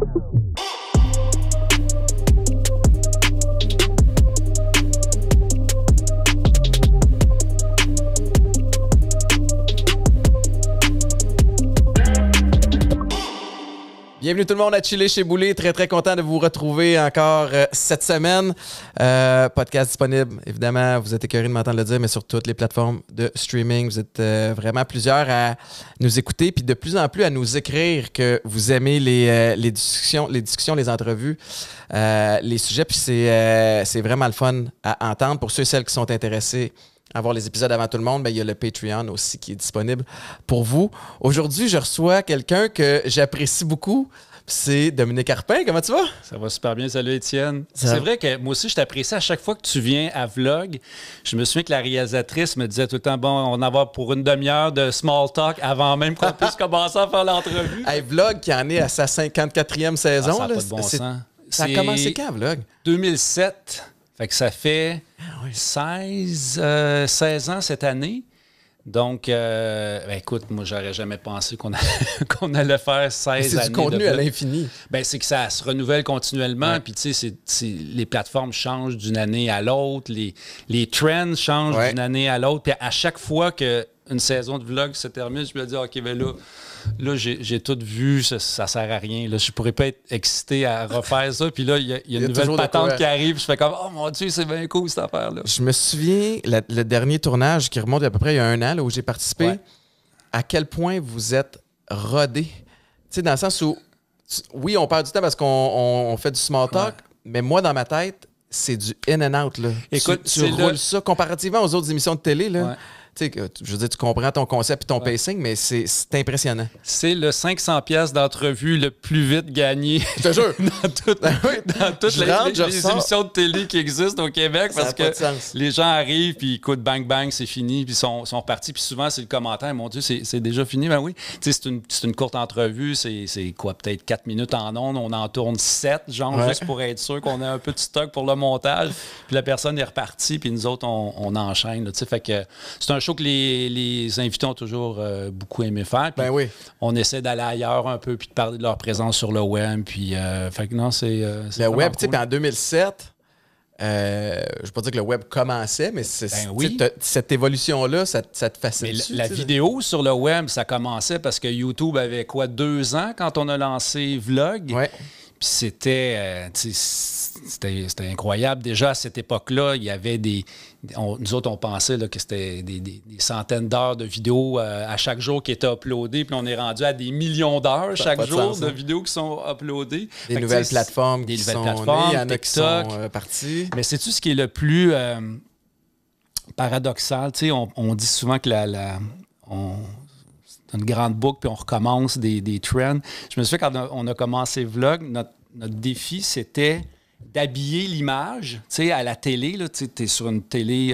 now. Bienvenue tout le monde à Chile chez Boulet. Très, très content de vous retrouver encore euh, cette semaine. Euh, podcast disponible, évidemment. Vous êtes écœurés de m'entendre le dire, mais sur toutes les plateformes de streaming. Vous êtes euh, vraiment plusieurs à nous écouter, puis de plus en plus à nous écrire que vous aimez les, discussions, les discussions, les entrevues, les sujets. Puis c'est vraiment le fun à entendre pour ceux et celles qui sont intéressés avoir les épisodes avant tout le monde, mais ben, il y a le Patreon aussi qui est disponible pour vous. Aujourd'hui, je reçois quelqu'un que j'apprécie beaucoup. C'est Dominique Carpin. Comment tu vas? Ça va super bien. Salut, Étienne. C'est vrai que moi aussi, je t'apprécie à chaque fois que tu viens à Vlog. Je me souviens que la réalisatrice me disait tout le temps Bon, on en avoir pour une demi-heure de small talk avant même qu'on puisse commencer à faire l'entrevue. Hey, Vlog qui en est à sa 54e saison. Ah, ça a de bon sens. Ça a commencé quand, Vlog? 2007. Fait que ça fait 16, ah euh, ans cette année. Donc, euh, ben, écoute, moi, j'aurais jamais pensé qu'on allait faire 16 années. C'est du contenu à l'infini. Ben, c'est que ça se renouvelle continuellement. les plateformes changent d'une année à l'autre. Les, les trends changent d'une année à l'autre. Puis, à chaque fois qu'une saison de vlog se termine, je me dis, OK, ben là, là, j'ai tout vu, ça, ça, sert à rien. Là, je pourrais pas être excité à refaire ça. Puis là, il y, a, une y a nouvelle patente qui arrive. Je fais comme, oh mon Dieu, c'est bien cool cette affaire-là. Je me souviens, le dernier tournage qui remonte à peu près il y a un an, là, où j'ai participé, à quel point vous êtes rodé. Tu sais, dans le sens où, oui, on perd du temps parce qu'on fait du small talk, mais moi, dans ma tête, c'est du in and out. Là. Écoute, tu, roules ça comparativement aux autres émissions de télé. Là. Tu je veux dire, tu comprends ton concept et ton pacing, mais c'est impressionnant. C'est le 500 pièces d'entrevue le plus vite gagné. Je te jure. dans, dans toutes, ben les, émissions de télé qui existent au Québec parce que les gens arrivent puis écoutent bang bang, c'est fini, puis sont, sont repartis. Puis souvent, c'est le commentaire, mon Dieu, c'est déjà fini. Ben oui. c'est une, courte entrevue, c'est quoi, peut-être 4 minutes en ondes, on en tourne 7, genre, juste pour être sûr qu'on a un peu de stock pour le montage. Puis la personne est repartie, puis nous autres, on, enchaîne. fait que c'est un que les, les invités ont toujours euh, beaucoup aimé faire. Ben oui. On essaie d'aller ailleurs un peu, puis de parler de leur présence sur le web. Puis, euh, non, euh, le web, tu sais, en 2007. je ne pas dire que le web commençait, mais ben cette évolution-là, ça, te fascine. la, vidéo sur le web, ça commençait parce que YouTube avait quoi, deux ans quand on a lancé Vlog? Ouais. Euh, c'était, c'était incroyable. Déjà, à cette époque-là, il y avait des... nous autres, on pensait que c'était des, centaines d'heures de vidéos euh, à chaque jour qui étaient uploadées. Puis on est rendu à des millions d'heures chaque jour de, hein. vidéos qui sont uploadées. Des nouvelles plateformes des nouvelles sont plateformes, nées, il y a qui sont euh, Mais sais-tu ce qui est le plus paradoxal? On, dit souvent que la une grande boucle, puis on recommence des, des trends. Je me souviens, quand on a commencé Vlog, notre, défi, c'était d'habiller l'image, tu sais, à la télé, tu es sur une télé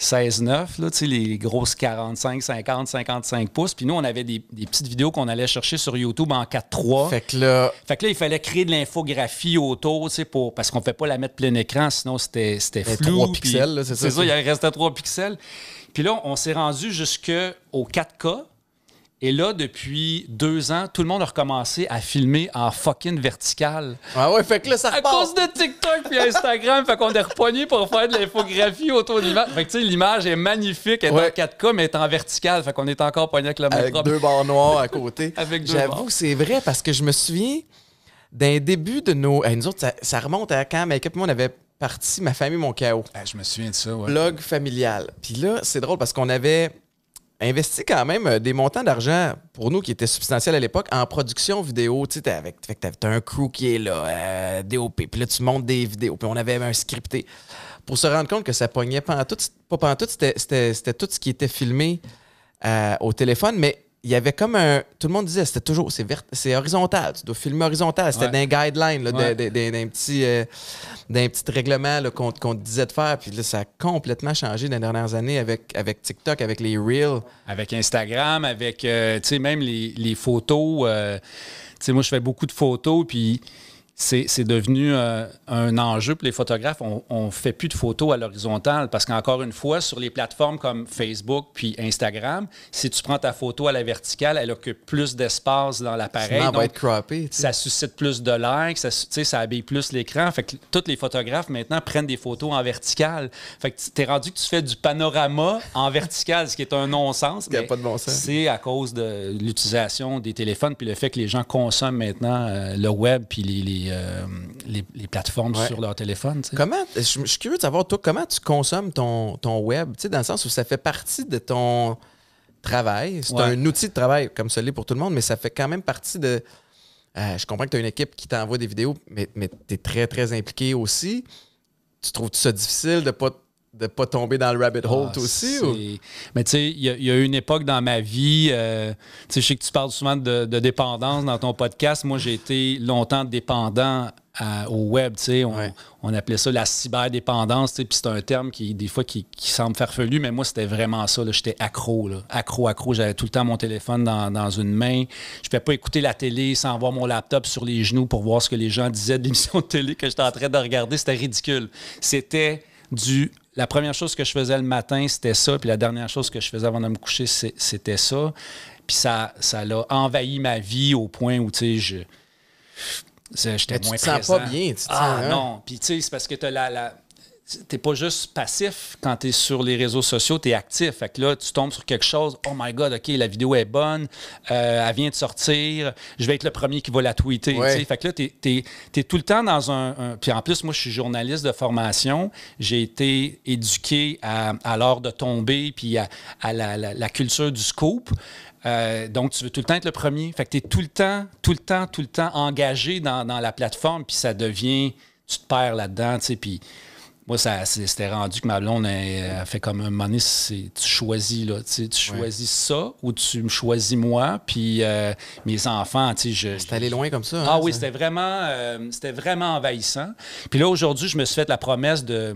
16-9, euh, tu sais, les grosses 45, 50, 55 pouces. Puis nous, on avait des, petites vidéos qu'on allait chercher sur YouTube en 4-3. Fait que là... Fait que là, il fallait créer de l'infographie autour, tu sais, pour... parce qu'on ne pouvait pas la mettre plein écran, sinon c'était ben, flou. 3 pixels, c'est ça? C'est ça, il restait 3 pixels. Puis là, on s'est rendu jusqu'au 4K, et là, depuis deux ans, tout le monde a recommencé à filmer en fucking vertical. Ah ouais, fait que là, ça repart. À cause de TikTok puis Instagram, fait qu'on est repogné pour faire de l'infographie autour de l'image. Fait que tu sais, l'image est magnifique, elle est en 4K, mais elle est en vertical. Fait qu'on est encore poigné avec la même Avec deux barres noires à côté. avec deux J'avoue, c'est vrai, parce que je me souviens d'un début de nos. nous autres, ça, remonte à quand Make Up, moi, on avait parti Ma famille, mon chaos. Ah, ben, je me souviens de ça, ouais. Blog familial. Puis là, c'est drôle parce qu'on avait investi quand même euh, des montants d'argent pour nous qui étaient substantiels à l'époque en production vidéo. Tu sais, avec, un crew qui est là, euh, DOP, puis là, tu montes des vidéos, puis on avait un scripté. Pour se rendre compte que ça pognait pas en tout, pas en tout, c'était tout ce qui était filmé euh, au téléphone, mais il y avait comme un. Tout le monde disait, c'était toujours. C'est, c'est horizontal, tu dois filmer horizontal. C'était d'un guideline, euh, d'un, petit, règlement qu'on, disait de faire. Puis là, ça a complètement changé dans les dernières années avec, avec TikTok, avec les Reels. Avec Instagram, avec, euh, même les, les photos. Euh, moi, je fais beaucoup de photos, puis c'est devenu euh, un enjeu pour les photographes. On ne fait plus de photos à l'horizontale parce qu'encore une fois, sur les plateformes comme Facebook puis Instagram, si tu prends ta photo à la verticale, elle occupe plus d'espace dans l'appareil. Ça va être croppé. Ça suscite plus de likes, ça, ça habille plus l'écran. Fait que les photographes maintenant prennent des photos en verticale. Fait que t'es rendu que tu fais du panorama en verticale, ce qui est un non-sens. pas Bon c'est à cause de l'utilisation des téléphones puis le fait que les gens consomment maintenant euh, le web puis les euh, les, plateformes sur leur téléphone. Comment, je, suis curieux de savoir, toi, comment tu consommes ton, ton web, dans le sens où ça fait partie de ton travail. C'est un outil de travail, comme celui pour tout le monde, mais ça fait quand même partie de. Euh, je comprends que tu as une équipe qui t'envoie des vidéos, mais, mais tu es très, très impliqué aussi. Tu trouves -tu ça difficile de pas de pas tomber dans le rabbit hole ah, aussi? Ou? Mais tu sais, il y, y, a une époque dans ma vie, euh, tu sais, je sais que tu parles souvent de, de dépendance dans ton podcast. Moi, j'ai été longtemps dépendant au web, tu sais. On, appelait ça la cyberdépendance, tu sais, puis c'est un terme qui, des fois, qui, qui semble farfelu, mais moi, c'était vraiment ça, J'étais accro, là. Accro, accro. J'avais tout le temps mon téléphone dans, dans une main. Je ne pouvais pas écouter la télé sans avoir mon laptop sur les genoux pour voir ce que les gens disaient de l'émission de télé que j'étais en train de regarder. C'était ridicule. C'était du la première chose que je faisais le matin, c'était ça. Puis la dernière chose que je faisais avant de me coucher, c'était ça. Puis ça, ça l'a envahi ma vie au point où, tu sais, je. J'étais moins tu te pas bien, tu sais. Ah hein? non, puis tu sais, c'est parce que tu as la t'es pas juste passif quand tu es sur les réseaux sociaux, tu es actif. Fait que là, tu tombes sur quelque chose, oh my god, ok, la vidéo est bonne, euh, elle vient de sortir, je vais être le premier qui va la tweeter. Fait que là, tu es, tout le temps dans un, Puis en plus, moi, je suis journaliste de formation, j'ai été éduqué à, l'art de tomber, puis à, la, culture du scoop. Euh, donc, tu veux tout le temps être le premier. Fait que tu es tout le temps, tout le temps, tout le temps engagé dans, dans la plateforme, puis ça devient. Tu te perds là-dedans, tu sais. Puis moi, ça, c'était rendu que ma blonde a fait comme un moment tu choisis, là, tu choisis ça ou tu me choisis moi, puis euh, mes enfants, tu je. C'était allé loin comme ça. Hein, ah oui, c'était vraiment, euh, c'était vraiment envahissant. Puis là, aujourd'hui, je me suis fait la promesse de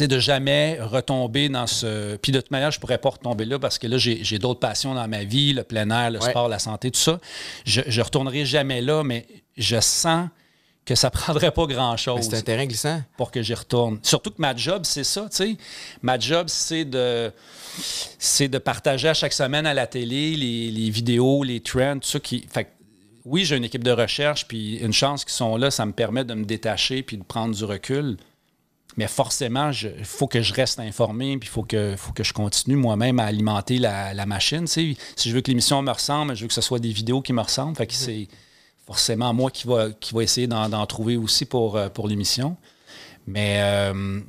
de jamais retomber dans ce. Puis de toute manière, je pourrais pas retomber là parce que là, j'ai d'autres passions dans ma vie, le plein air, le sport, la santé, tout ça. Je, je retournerai jamais là, mais je sens que ça prendrait pas grand-chose. C'est un terrain glissant. Pour que j'y retourne. Surtout que ma job, c'est ça, tu sais. Ma job, c'est de, c'est de partager à chaque semaine à la télé les, vidéos, les trends, tout ça qui... Fait oui, j'ai une équipe de recherche, puis une chance qu'ils sont là, ça me permet de me détacher puis de prendre du recul. Mais forcément, il faut que je reste informé, puis il faut que, faut que je continue moi-même à alimenter la, machine. Tu Si je veux que l'émission me ressemble, je veux que ce soit des vidéos qui me ressemblent. Fait que mm-hmm. c'est forcément moi qui va, qui va essayer d'en trouver aussi pour, euh, pour l'émission. Mais euh,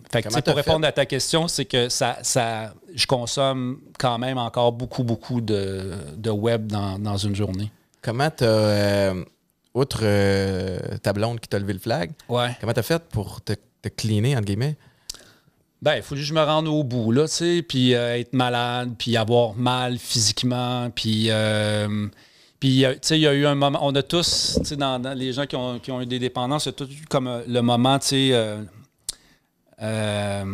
pour répondre à ta question, c'est que ça, ça, je consomme quand même encore beaucoup, beaucoup de, web dans, une journée. Comment tu euh, autre outre ta blonde qui t'a levé le flag, ouais. comment t'as fait pour te, te cleaner, entre guillemets? Ben, il faut juste me rendre au bout, là, tu sais, puis être malade, puis avoir mal physiquement, puis puis, tu sais, il y a eu un moment, on a tous, tu sais, les gens qui ont, eu des dépendances, c'est tout comme euh, le moment, tu sais, euh, euh,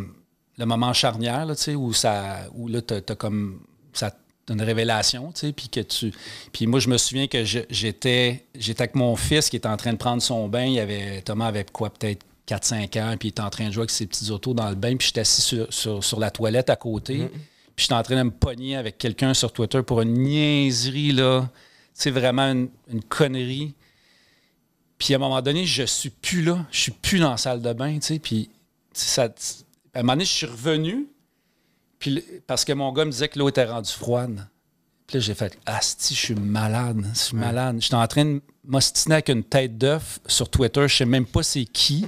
le moment charnière, tu sais, où, ça, où là, tu as, comme, ça, une révélation, tu sais, puis que tu... Puis moi, je me souviens que j'étais j'étais avec mon fils qui était en train de prendre son bain. Il avait, Thomas avait quoi, peut-être 4-5 ans, puis il était en train de jouer avec ses petits autos dans le bain, puis j'étais assis sur, sur, la toilette à côté, mm-hmm. puis j'étais en train de me pogner avec quelqu'un sur Twitter pour une niaiserie, là c'est vraiment une, connerie. Puis à un moment donné, je suis plus là. Je suis plus dans la salle de bain, tu sais. Puis à un moment donné, je suis revenu. Puis, parce que mon gars me disait que l'eau était rendue froide. Puis là, j'ai fait Asti, je suis malade. Je suis malade. J'étais en train de m'ostiner avec une tête d'œuf sur Twitter. Je ne sais même pas c'est qui.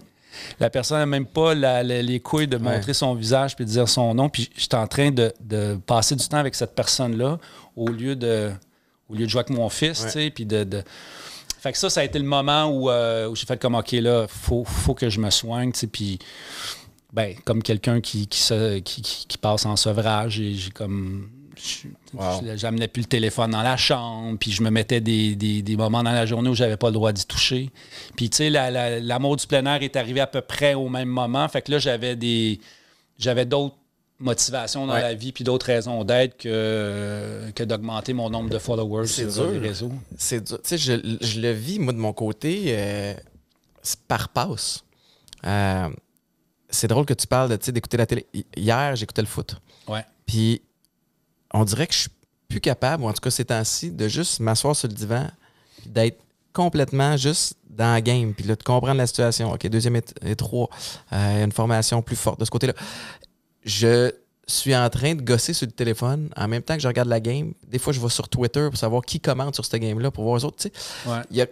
La personne n'a même pas les couilles de montrer son visage puis de dire son nom. Puis j'étais en train de, passer du temps avec cette personne-là au lieu de au lieu de jouer avec mon fils, tu puis de, Fait que ça, ça a été le moment euh, où, j'ai fait comme, OK, là, faut, faut que je me soigne, tu puis... Ben, comme quelqu'un qui qui, passe en sevrage, j'ai comme... J'amenais plus le téléphone dans la chambre, puis je me mettais des, moments dans la journée où j'avais pas le droit d'y toucher. Puis, tu sais, l'amour du plein air est arrivé à peu près au même moment. Fait que là, j'avais des... J'avais d'autres motivation dans la vie puis d'autres raisons d'être que, que d'augmenter mon nombre de followers C'est dur. les réseaux. C'est dur. Tu sais, je, le vis, moi, de mon côté, euh, par passe. Euh, c'est drôle que tu parles de, d'écouter la télé. Hier, j'écoutais le foot. Ouais. Puis on dirait que je suis plus capable, ou en tout cas ces temps-ci, de juste m'asseoir sur le divan, d'être complètement juste dans la game, puis de comprendre la situation. OK, deuxième et, il trois, euh, une formation plus forte de ce côté-là je suis en train de gosser sur le téléphone en même temps que je regarde la game. Des fois, je vais sur Twitter pour savoir qui commente sur cette game-là pour voir les autres. Il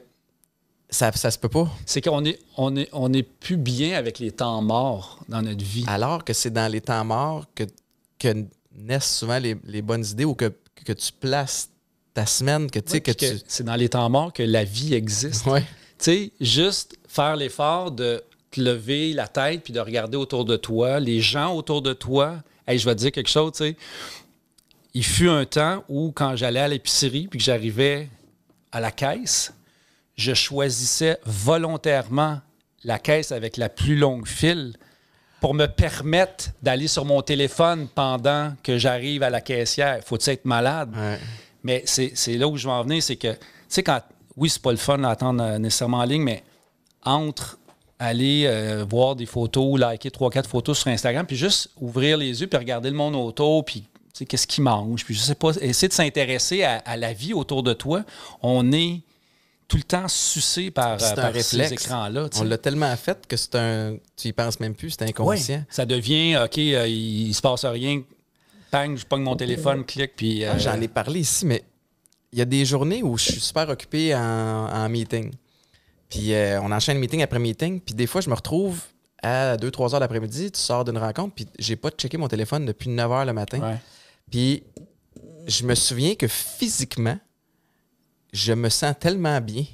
ça, ça se peut pas. C'est qu'on est, on est, on est plus bien avec les temps morts dans notre vie. Alors que c'est dans les temps morts que, naissent souvent les, bonnes idées ou que, tu places ta semaine. que, que C'est dans les temps morts que la vie existe. juste faire l'effort de te lever la tête puis de regarder autour de toi, les gens autour de toi. Hey, je vais te dire quelque chose, tu sais. Il fut un temps où, quand j'allais à l'épicerie puis que j'arrivais à la caisse, je choisissais volontairement la caisse avec la plus longue file pour me permettre d'aller sur mon téléphone pendant que j'arrive à la caissière. Faut-il être malade? Mais c'est là où je vais en venir, c'est que, tu sais, quand, oui, c'est pas le fun d'attendre euh, nécessairement en ligne, mais entre aller euh, voir des photos, liker trois quatre photos sur Instagram, puis juste ouvrir les yeux, puis regarder le monde autour, puis qu'est-ce qu'il mange, puis je sais pas, essayer de s'intéresser à, la vie autour de toi. On est tout le temps sucé par, par ces écrans-là. On l'a tellement fait que c'est un. Tu y penses même plus, c'est inconscient. ça devient OK, euh, il, ne se passe rien. je pogne mon téléphone, clique, puis. Euh, ah, j'en ai parlé ici, mais il y a des journées où je suis super occupé en meeting. Puis euh, on enchaîne meeting après meeting. Puis des fois, je me retrouve à 2-3 heures l'après-midi, tu sors d'une rencontre, puis j'ai pas checké mon téléphone depuis 9 heures le matin. Puis je me souviens que physiquement, je me sens tellement bien.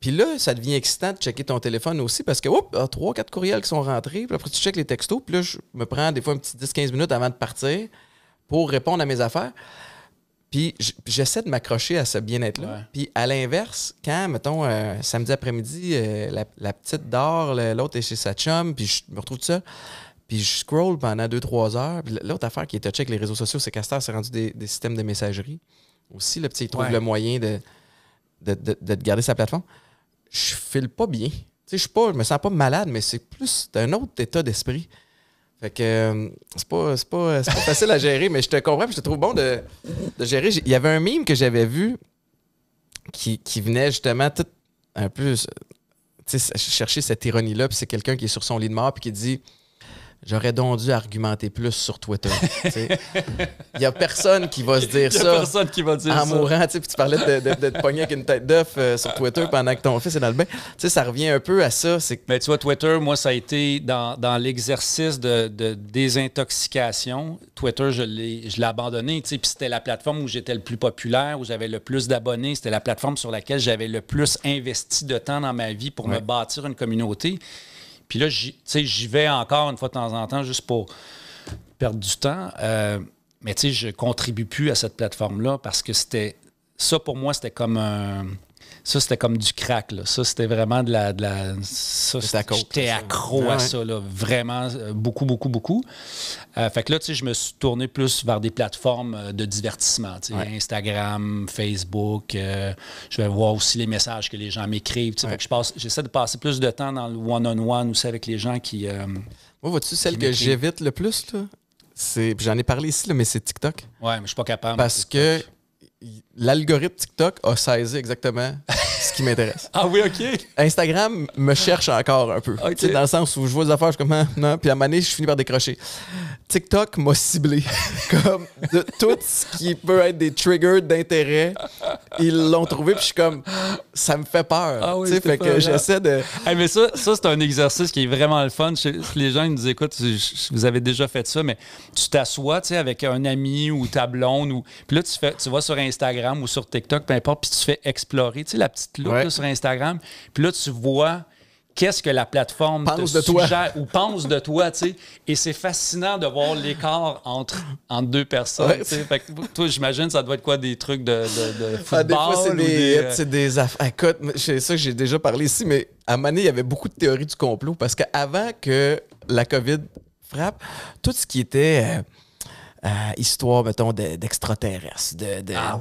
Puis là, ça devient excitant de checker ton téléphone aussi parce que, oups, ah, trois, quatre courriels qui sont rentrés. Puis après, tu checkes les textos. Puis là, je me prends des fois un petit 10-15 minutes avant de partir pour répondre à mes affaires. Puis j'essaie de m'accrocher à ce bien-être-là. Puis à l'inverse, quand, mettons, euh, samedi après-midi, euh, la, petite dort, l'autre est chez sa chum, puis je me retrouve ça, seul, puis je scroll pendant 2-3 heures. l'autre affaire qui est touchée avec les réseaux sociaux, c'est Castor, s'est rendu des, systèmes de messagerie. Aussi, le petit, trouve le moyen de de, garder sa plateforme. Je file pas bien. Tu je suis pas, je me sens pas malade, mais c'est plus d'un autre état d'esprit. Fait que euh, c'est pas, pas facile à gérer, mais je te comprends, puis je te trouve bon de, gérer. Il y avait un mime que j'avais vu qui, venait justement tout un peu euh, chercher cette ironie-là, puis c'est quelqu'un qui est sur son lit de mort, puis qui dit J'aurais donc dû argumenter plus sur Twitter. Il n'y a personne qui va se dire personne qui va dire en mourant, tu parlais de, de, te pogner avec une tête d'œuf euh, sur Twitter pendant que ton fils est dans le bain. ça revient un peu à ça. Mais tu vois, Twitter, moi, ça a été dans, l'exercice de, désintoxication. Twitter, je l'ai abandonné. c'était la plateforme où j'étais le plus populaire, où j'avais le plus d'abonnés. C'était la plateforme sur laquelle j'avais le plus investi de temps dans ma vie pour me bâtir une communauté. Puis là, j'y vais encore une fois de temps en temps juste pour perdre du temps. Euh, mais tu sais, je contribue plus à cette plateforme-là parce que c'était ça pour moi, c'était comme un ça, c'était comme du crack. Là. Ça, c'était vraiment de la. ça, j'étais accro à ça, là. vraiment, euh, beaucoup, beaucoup, beaucoup. Euh, fait que là, tu sais, je me suis tourné plus vers des plateformes euh, de divertissement, Instagram, Facebook. je vais voir aussi les messages que les gens m'écrivent. je passe, j'essaie de passer plus de temps dans le one-on-one aussi avec les gens qui. Moi, vois-tu celle que j'évite le plus, là? J'en ai parlé ici, mais c'est TikTok. Ouais, mais je suis pas capable. Parce que l'algorithme TikTok a saisi exactement ce qui m'intéresse. ah oui, OK. Instagram me cherche encore un peu. Dans le sens où je vois des affaires, je suis comme, hein, non, puis à moment donné, je finis par décrocher. TikTok m'a ciblé. comme de tout ce qui peut être des triggers d'intérêt, ils l'ont trouvé, puis je suis comme, ça me fait peur. Ah oui, fait que j'essaie de. mais ça, ça c'est un exercice qui est vraiment le fun. les gens ils nous écoutent, vous avez déjà fait ça, mais tu t'assois avec un ami ou ta blonde, ou... puis là, tu, fais, tu vas sur Instagram ou sur TikTok, peu importe, puis tu fais explorer, tu sais, la petite loupe sur Instagram, puis là, tu vois qu'est-ce que la plateforme de suggère toi. ou pense de toi, tu sais. Et c'est fascinant de voir l'écart entre, deux personnes, tu sais. Fait que, toi, j'imagine, ça doit être quoi, des trucs de, ah, football? des euh, c'est des... Ah, écoute, c'est ça que j'ai déjà parlé ici, mais à Mané, il y avait beaucoup de théories du complot parce qu'avant que la COVID frappe, tout ce qui était... Euh, euh, histoire, mettons, d'extraterrestres, de, de, ah,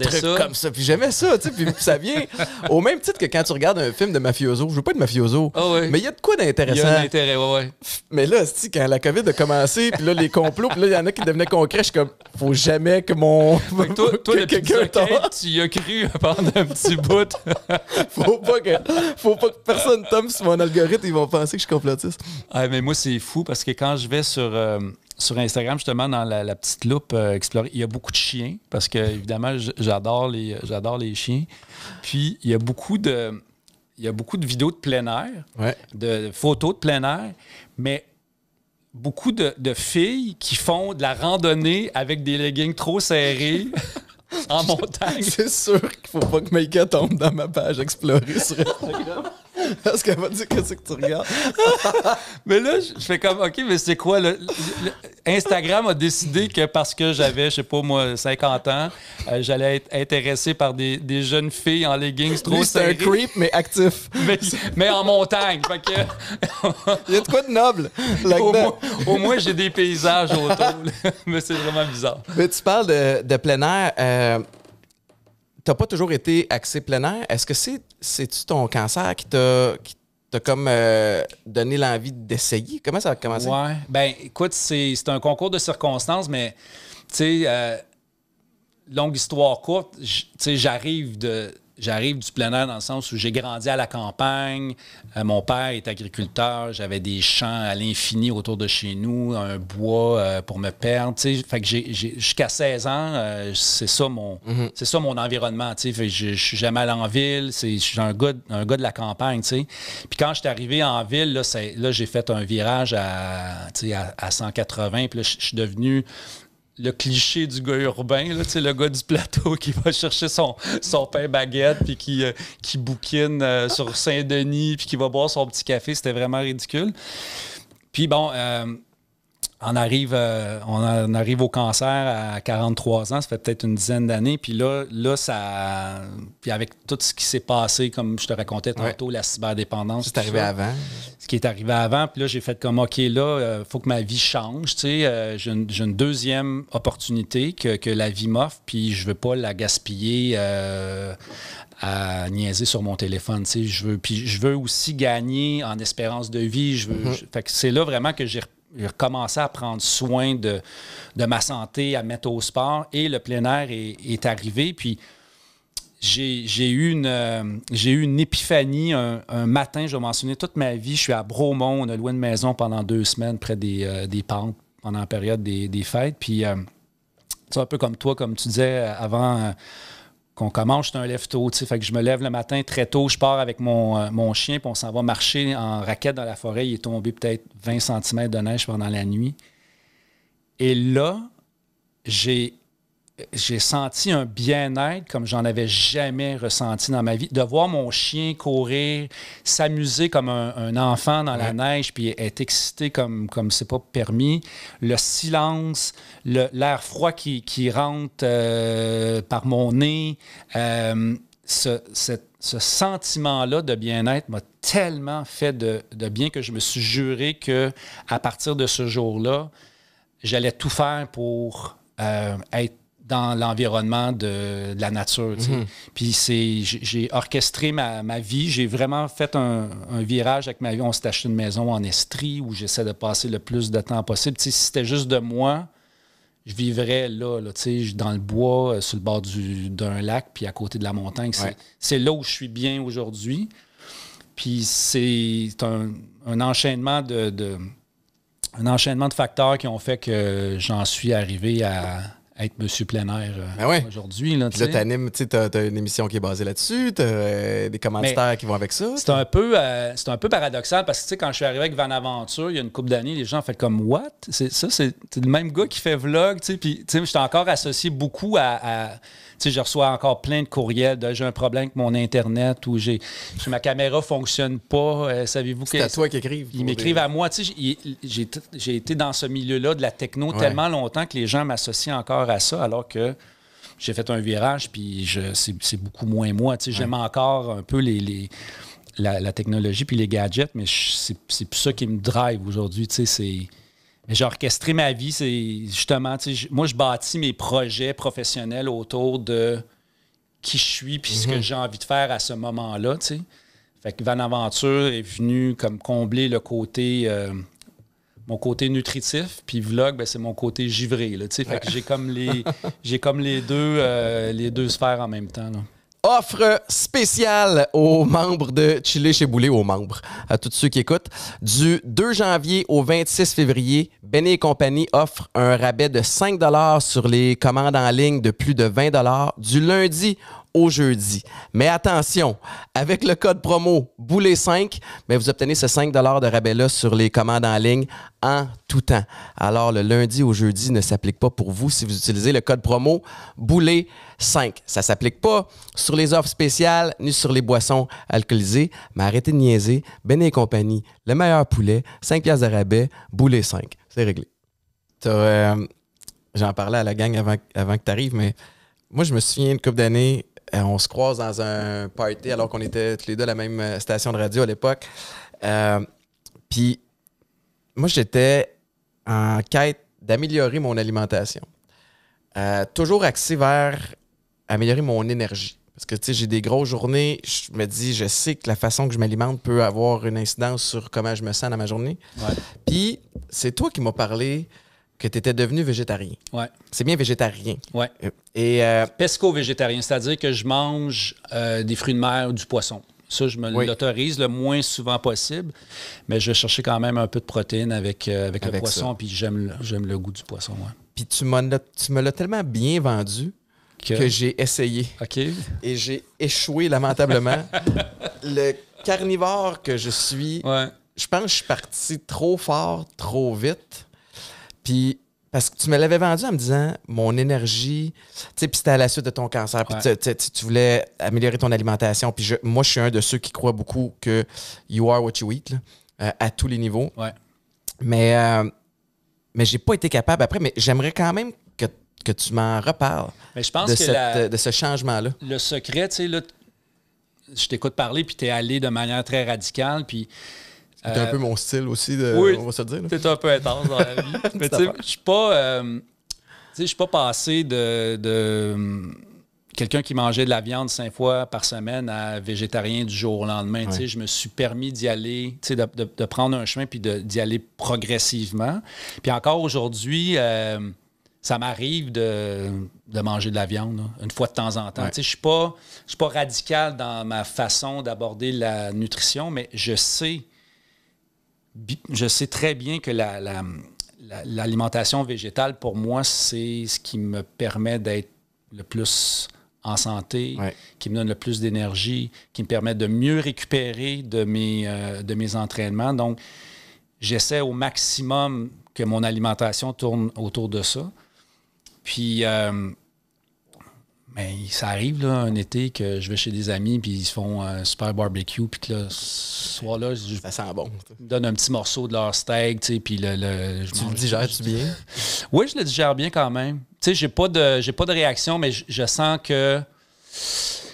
trucs ça? comme ça. Puis j'aimais ça, tu sais. Puis ça vient au même titre que quand tu regardes un film de mafioso. Je veux pas être mafioso, ah mais il y a de quoi d'intéressant. Il y a un intérêt, ouais, ouais. Mais là, tu quand la COVID a commencé, puis là, les complots, puis là, il y en a qui devenaient concrets, je suis comme, faut jamais que mon. toi, toi que tu y as cru pendant un petit bout. faut, pas que, faut pas que personne tombe sur mon algorithme, ils vont penser que je suis complotiste. Ah, mais moi, c'est fou parce que quand je vais sur. Euh, sur Instagram, justement, dans la, petite loupe euh, Explorer, il y a beaucoup de chiens parce que, évidemment, j'adore les, j'adore les chiens. Puis, il y a beaucoup de, il y beaucoup de vidéos de plein air, de photos de plein air, mais beaucoup de, filles qui font de la randonnée avec des leggings trop serrés. en montagne. C'est sûr qu'il faut pas que Maïka tombe dans ma page explorer sur Instagram. Parce qu'elle va dire qu'est-ce que tu regardes. mais là, je fais comme, OK, mais c'est quoi? Le, Instagram a décidé que parce que j'avais, je sais pas moi, 50 ans, euh, j'allais être intéressé par des, jeunes filles en leggings trop C'est un creep, mais actif. Mais, en montagne. que... Il y a de quoi de noble au moins, j'ai des paysages autour. mais c'est vraiment bizarre. Mais tu parles de, plein air. Euh, t'as pas toujours été axé plein air. Est-ce que c'est tu ton cancer qui t'a comme euh, donné l'envie d'essayer? Comment ça a commencé? ben écoute, c'est un concours de circonstances, mais tu sais, euh, longue histoire courte, j'arrive de j'arrive du plein air dans le sens où j'ai grandi à la campagne. Euh, mon père est agriculteur. J'avais des champs à l'infini autour de chez nous, un bois euh, pour me perdre. Fait que jusqu'à 16 ans, euh, c'est ça mon mhm. c'est ça mon environnement. je, suis jamais allé en ville. Je suis un gars, un de la campagne. Puis quand je suis arrivé en ville, là, j'ai fait un virage à, à 180. Puis là, je suis devenu le cliché du gars urbain, là, le gars du plateau qui va chercher son, son pain baguette, puis qui, euh, qui bouquine euh, sur Saint-Denis, puis qui va boire son petit café. C'était vraiment ridicule. Puis bon, euh, on arrive, euh, on, arrive au cancer à 43 ans, ça fait peut-être une dizaine d'années. Puis là, là, ça. Puis avec tout ce qui s'est passé, comme je te racontais tantôt, la cyberdépendance. C'est arrivé avant. Ce qui est arrivé avant. Puis là, j'ai fait comme OK, là, il euh, faut que ma vie change. Tu sais, euh, j'ai une, deuxième opportunité que, la vie m'offre, puis je veux pas la gaspiller à niaiser sur mon téléphone. Tu sais, je veux, puis je veux aussi gagner en espérance de vie. Je veux, mm-hmm. fait que c'est là vraiment que j'ai j'ai commencé à prendre soin de, de, ma santé, à mettre au sport et le plein air est, arrivé. Puis j'ai eu une, euh, une épiphanie un, matin, je vais mentionner toute ma vie. Je suis à Bromont, on a loué une maison pendant deux semaines près des, euh, pentes pendant la période des, fêtes. Puis euh, c'est un peu comme toi, comme tu disais avant qu'on commence, je suis un lève-tôt, que je me lève le matin très tôt, je pars avec mon, euh, mon chien, puis on s'en va marcher en raquette dans la forêt. Il est tombé peut-être 20 cm de neige pendant la nuit. Et là, j'ai j'ai senti un bien-être comme j'en avais jamais ressenti dans ma vie. De voir mon chien courir, s'amuser comme un, enfant dans la neige, puis être excité comme comme c'est pas permis. Le silence, l'air froid qui, qui rentre euh, par mon nez, euh, ce, ce sentiment-là de bien-être m'a tellement fait de, de, bien que je me suis juré que à partir de ce jour-là, j'allais tout faire pour euh, être dans l'environnement de, la nature. Mhm. Puis j'ai orchestré ma, vie, j'ai vraiment fait un, virage avec ma vie. On s'est acheté une maison en Estrie où j'essaie de passer le plus de temps possible. si c'était juste de moi, je vivrais là, là dans le bois, euh, sur le bord d'un lac, puis à côté de la montagne. C'est, là où je suis bien aujourd'hui. Puis c'est un, enchaînement de, un enchaînement de facteurs qui ont fait que euh, j'en suis arrivé à être monsieur plein air euh, ben aujourd'hui. Là, tu as, une émission qui est basée là-dessus, tu euh, des commentaires qui vont avec ça. C'est un, peu, euh, c'est un peu paradoxal parce que quand je suis arrivé avec Van Aventure, il y a une couple d'années, les gens ont fait comme What? C'est, ça, c'est, le même gars qui fait vlog. puis je suis encore associé beaucoup à. je reçois encore plein de courriels de j'ai un problème avec mon Internet ou j'ai, ma caméra ne fonctionne pas. savez-vous que. C'est à toi qui écrivent. Ils m'écrivent à moi. J'ai, été dans ce milieu-là de la techno tellement longtemps que les gens m'associent encore ça, alors que j'ai fait un virage, puis c'est beaucoup moins moi. Tu sais, J'aime encore un peu les, la, technologie puis les gadgets, mais c'est plus ça qui me drive aujourd'hui. Tu sais, j'ai orchestré ma vie, c'est justement, moi je bâtis mes projets professionnels autour de qui je suis puis ce que mm-hmm. j'ai envie de faire à ce moment-là, tu sais. Fait que Van Aventure est venu comme combler le côté euh, mon côté nutritif, puis vlog, ben, c'est mon côté givré. Là, fait j'ai comme les j'ai comme les deux euh, les deux sphères en même temps. Offre spéciale aux membres de Chili chez Boulet, aux membres, à tous ceux qui écoutent. Du 2 janvier au 26 février, Benet et compagnie offre un rabais de 5 sur les commandes en ligne de plus de 20 Du lundi au jeudi. Mais attention, avec le code promo Boulet5, mais vous obtenez ce 5 de rabais là sur les commandes en ligne en tout temps. Alors le lundi au jeudi ne s'applique pas pour vous si vous utilisez le code promo Boulet5. Ça s'applique pas sur les offres spéciales ni sur les boissons alcoolisées, mais arrêtez de niaiser, Benet et compagnie, le meilleur poulet, 5 de rabais, Boulet5. C'est réglé. Euh, j'en parlais à la gang avant, avant que tu arrives, mais moi, je me souviens une couple d'années, euh, on se croise dans un party alors qu'on était tous les deux à la même euh, station de radio à l'époque. Euh, puis moi, j'étais en quête d'améliorer mon alimentation. toujours axé vers améliorer mon énergie. Parce que, tu j'ai des grosses journées. Je me dis, je sais que la façon que je m'alimente peut avoir une incidence sur comment je me sens dans ma journée. Puis, c'est toi qui m'as parlé que tu étais devenu végétarien. Ouais. C'est bien végétarien. Ouais. Euh, et euh, Pesco-végétarien, c'est-à-dire que je mange euh, des fruits de mer ou du poisson. Ça, je me l'autorise le moins souvent possible, mais je cherchais quand même un peu de protéines avec, avec, le poisson, puis j'aime le, le goût du poisson. Puis tu, tu me l'as tellement bien vendu que, j'ai essayé. OK. Et j'ai échoué lamentablement. le carnivore que je suis, je pense que je suis parti trop fort, trop vite parce que tu me l'avais vendu en me disant mon énergie, tu sais, puis c'était à la suite de ton cancer, puis tu voulais améliorer ton alimentation. Puis je, moi, je suis un de ceux qui croient beaucoup que you are what you eat, euh, à tous les niveaux. Ouais. Mais, euh, mais j'ai pas été capable après, mais j'aimerais quand même que, tu m'en reparles. je pense de, que de ce changement-là. Le secret, tu sais, là, je t'écoute parler, puis tu es allé de manière très radicale, puis c'est un peu euh, mon style aussi, de, on va se dire. T'es un peu intense dans la vie. je suis pas. Euh, je suis pas passé de, quelqu'un qui mangeait de la viande cinq fois par semaine à végétarien du jour au lendemain. Je me suis permis d'y aller, de, prendre un chemin puis d'y aller progressivement. Puis encore aujourd'hui, euh, ça m'arrive de, manger de la viande une fois de temps en temps. Je ne suis, pas, pas radical dans ma façon d'aborder la nutrition, mais je sais je sais très bien que l'alimentation végétale, pour moi, c'est ce qui me permet d'être le plus en santé, qui me donne le plus d'énergie, qui me permet de mieux récupérer de mes, euh, de mes entraînements. Donc, j'essaie au maximum que mon alimentation tourne autour de ça. Puis, euh, mais ça arrive un été que je vais chez des amis puis ils font un super barbecue puis que là, ce soir-là, je ça donne un petit morceau de leur steak, tu sais, puis le, je tu digères bien Oui, je le digère bien quand même. Tu sais, j'ai pas de pas de réaction, mais je, sens que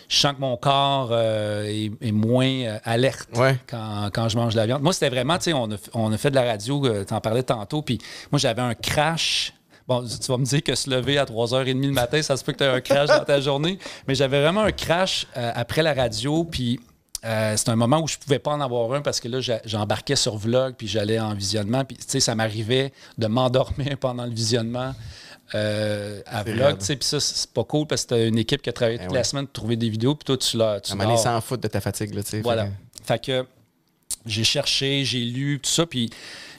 je sens que mon corps euh, est, moins euh, alerte quand, je mange de la viande. Moi, c'était vraiment, tu sais, on a, fait de la radio, euh, tu en parlais tantôt, puis moi, j'avais un crash Bon, tu vas me dire que se lever à 3h30 le matin, ça se peut que tu aies un crash dans ta journée. Mais j'avais vraiment un crash euh, après la radio. Puis euh, c'est un moment où je ne pouvais pas en avoir un parce que là, j'embarquais sur vlog, puis j'allais en visionnement. Puis, tu sais, ça m'arrivait de m'endormir pendant le visionnement euh, à vlog. Tu sais, puis ça, c'est pas cool parce que t'as une équipe qui a travaillé eh toute la semaine pour trouver des vidéos, puis toi, tu l'as. Tu laissé en foutre de ta fatigue, là, tu sais. Voilà. Fait que, j'ai cherché, j'ai lu, tout ça, puis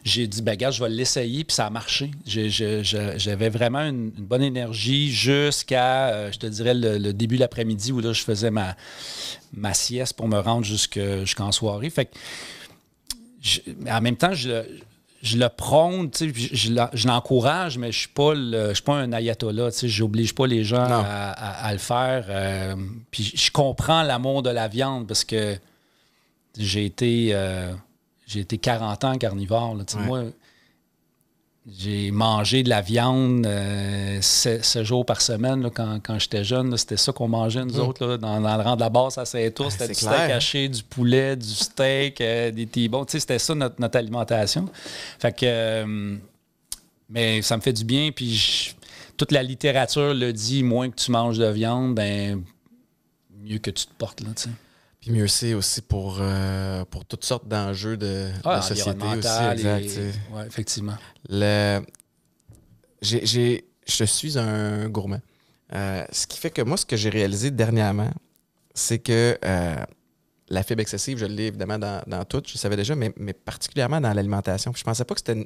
j'ai dit, ben, gars, je vais l'essayer, puis ça a marché. J'avais vraiment une, bonne énergie jusqu'à, euh, je te dirais, le, début de l'après-midi où là, je faisais ma, sieste pour me rendre jusqu'en soirée. Fait que, en même temps, je, le prône, je, l'encourage, mais je suis pas suis pas un ayatollah, tu sais, j'oblige pas les gens à, le faire. Euh, puis je comprends l'amour de la viande parce que j'ai été euh, j'ai été 40 ans carnivore. Là, Moi, j'ai mangé de la viande ce euh, jour par semaine quand, j'étais jeune. C'était ça qu'on mangeait, nous mm. autres, dans, le rang de la base à saint tout. Ah, c'était du steak du poulet, du steak, euh, des tibons. C'était ça notre, notre, alimentation. Fait que, euh, mais ça me fait du bien. Puis toute la littérature le dit moins que tu manges de viande, ben mieux que tu te portes. Là, mieux c'est aussi pour, euh, pour toutes sortes d'enjeux de, la ah, société aussi. Exact, effectivement. Le... Je suis un gourmand. Euh, ce qui fait que moi, ce que j'ai réalisé dernièrement, c'est que euh, la fibre excessive, je l'ai évidemment dans, dans, tout, je le savais déjà, mais, mais particulièrement dans l'alimentation. Je pensais pas que c'était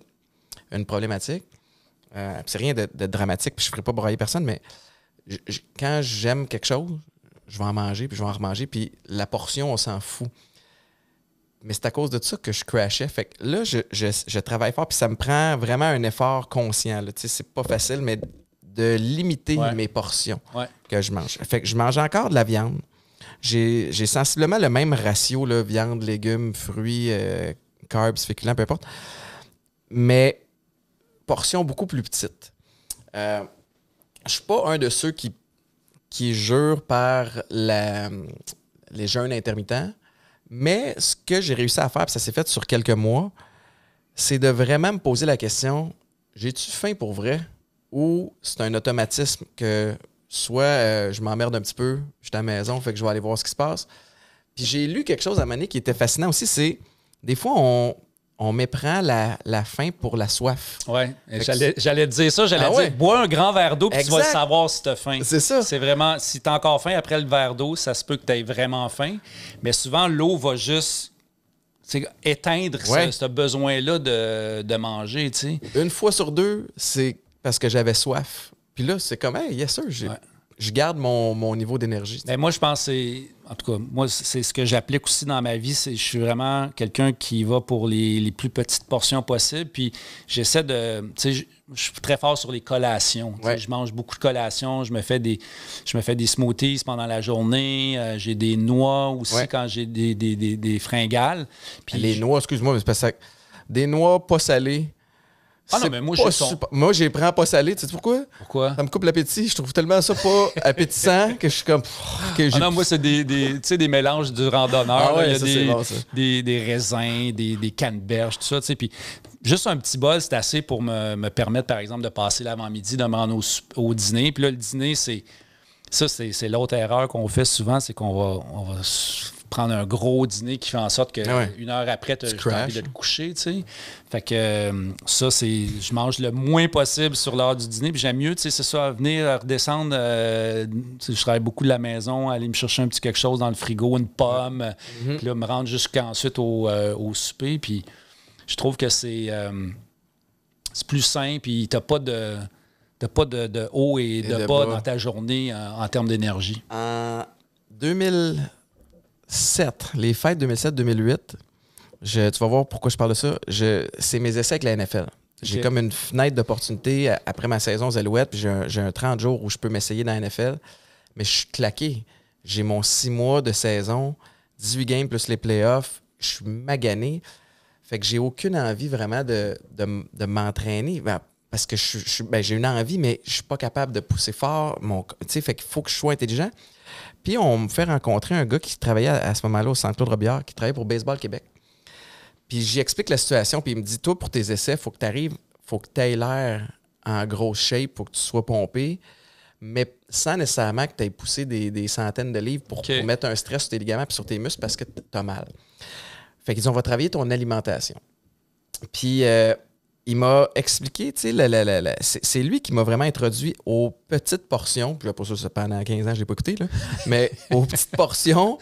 une, problématique. c'est rien de, dramatique, je ne ferai pas broyer personne, mais quand j'aime quelque chose, je vais en manger, puis je vais en remanger, puis la portion, on s'en fout. Mais c'est à cause de ça que je crashais. Fait que là, je, travaille fort, puis ça me prend vraiment un effort conscient. C'est pas facile, mais de limiter mes portions que je mange. Fait que je mange encore de la viande. J'ai sensiblement le même ratio, là, viande, légumes, fruits, euh, carbs, féculents, peu importe. Mais portions beaucoup plus petites. Euh, je suis pas un de ceux qui qui jure par les jeunes intermittents. Mais ce que j'ai réussi à faire, puis ça s'est fait sur quelques mois, c'est de vraiment me poser la question j'ai-tu faim pour vrai Ou c'est un automatisme que soit euh, je m'emmerde un petit peu, je suis à la maison, fait que je vais aller voir ce qui se passe. Puis j'ai lu quelque chose à Mané qui était fascinant aussi c'est des fois, on, on méprend la, faim pour la soif. Oui, j'allais te dire ça, j'allais ah dire bois un grand verre d'eau puis tu vas savoir si tu as faim. C'est ça. C'est vraiment, si tu as encore faim après le verre d'eau, ça se peut que tu aies vraiment faim. Mais souvent, l'eau va juste éteindre ce, besoin-là de, manger. Une fois sur deux, c'est parce que j'avais soif. Puis là, c'est comme, hey, yes, sir, j'ai je garde mon, niveau d'énergie. Ben, moi, je pense c'est. En tout cas, moi, c'est ce que j'applique aussi dans ma vie. je suis vraiment quelqu'un qui va pour les, plus petites portions possibles. Puis j'essaie de. je, suis très fort sur les collations. Je mange beaucoup de collations. Je me fais des, je me fais des smoothies pendant la journée. Euh, j'ai des noix aussi quand j'ai des, des, des, fringales. les noix, excuse-moi, mais c'est pas ça. Des noix pas salées. Ah non, mais moi, je Moi, j'ai prends pas salé. Tu sais pourquoi? Pourquoi? Ça me coupe l'appétit. Je trouve tellement ça pas appétissant que je suis comme. Ah non, moi, c'est des, mélanges du randonneur. des, des, raisins, des, des canneberges, tout ça. Tu sais, puis juste un petit bol, c'est assez pour me, permettre, par exemple, de passer l'avant-midi, de m'en au, au dîner. Puis là, le dîner, c'est. Ça, c'est l'autre erreur qu'on fait souvent, c'est qu'on va prendre un gros dîner qui fait en sorte que ah heure après, tu as envie de te coucher. Tu sais. Fait que euh, ça, c'est. Je mange le moins possible sur l'heure du dîner. Puis j'aime mieux, tu sais, c'est ça, venir redescendre. Euh, je travaille beaucoup de la maison, aller me chercher un petit quelque chose dans le frigo, une pomme. Mm-hmm. Puis me rendre jusqu'ensuite au, euh, au, souper. Puis je trouve que c'est. plus simple, puis t'as pas de. pas de, haut et, de, bas, dans ta journée en, termes d'énergie. En 2000. 7, les fêtes 2007-2008, je, tu vas voir pourquoi je parle de ça. c'est mes essais avec la NFL. J'ai comme une fenêtre d'opportunité après ma saison aux Alouettes, puis j'ai, un 30 jours où je peux m'essayer dans la NFL. Mais je suis claqué. J'ai mon 6 mois de saison, 18 games plus les playoffs. Je suis magané. Fait que j'ai aucune envie vraiment de, m'entraîner. Ben, parce que ben, j'ai je, une envie, mais je suis pas capable de pousser fort. Mon, fait qu'il faut que je sois intelligent. Puis on me fait rencontrer un gars qui travaillait à, ce moment-là au Centre Claude Robillard, qui travaillait pour Baseball Québec. Puis j'explique la situation, puis il me dit Toi, pour tes essais, faut que tu arrives, faut que tu aies l'air en grosse shape, faut que tu sois pompé, mais sans nécessairement que tu aies poussé des, centaines de livres pour, mettre un stress sur tes ligaments et sur tes muscles parce que tu as mal. Fait qu'ils ont On va travailler ton alimentation. Puis. Euh, il m'a expliqué, tu sais, c'est lui qui m'a vraiment introduit aux petites portions. Puis pour ça, pendant 15 ans, je pas écouté, là. mais aux petites portions.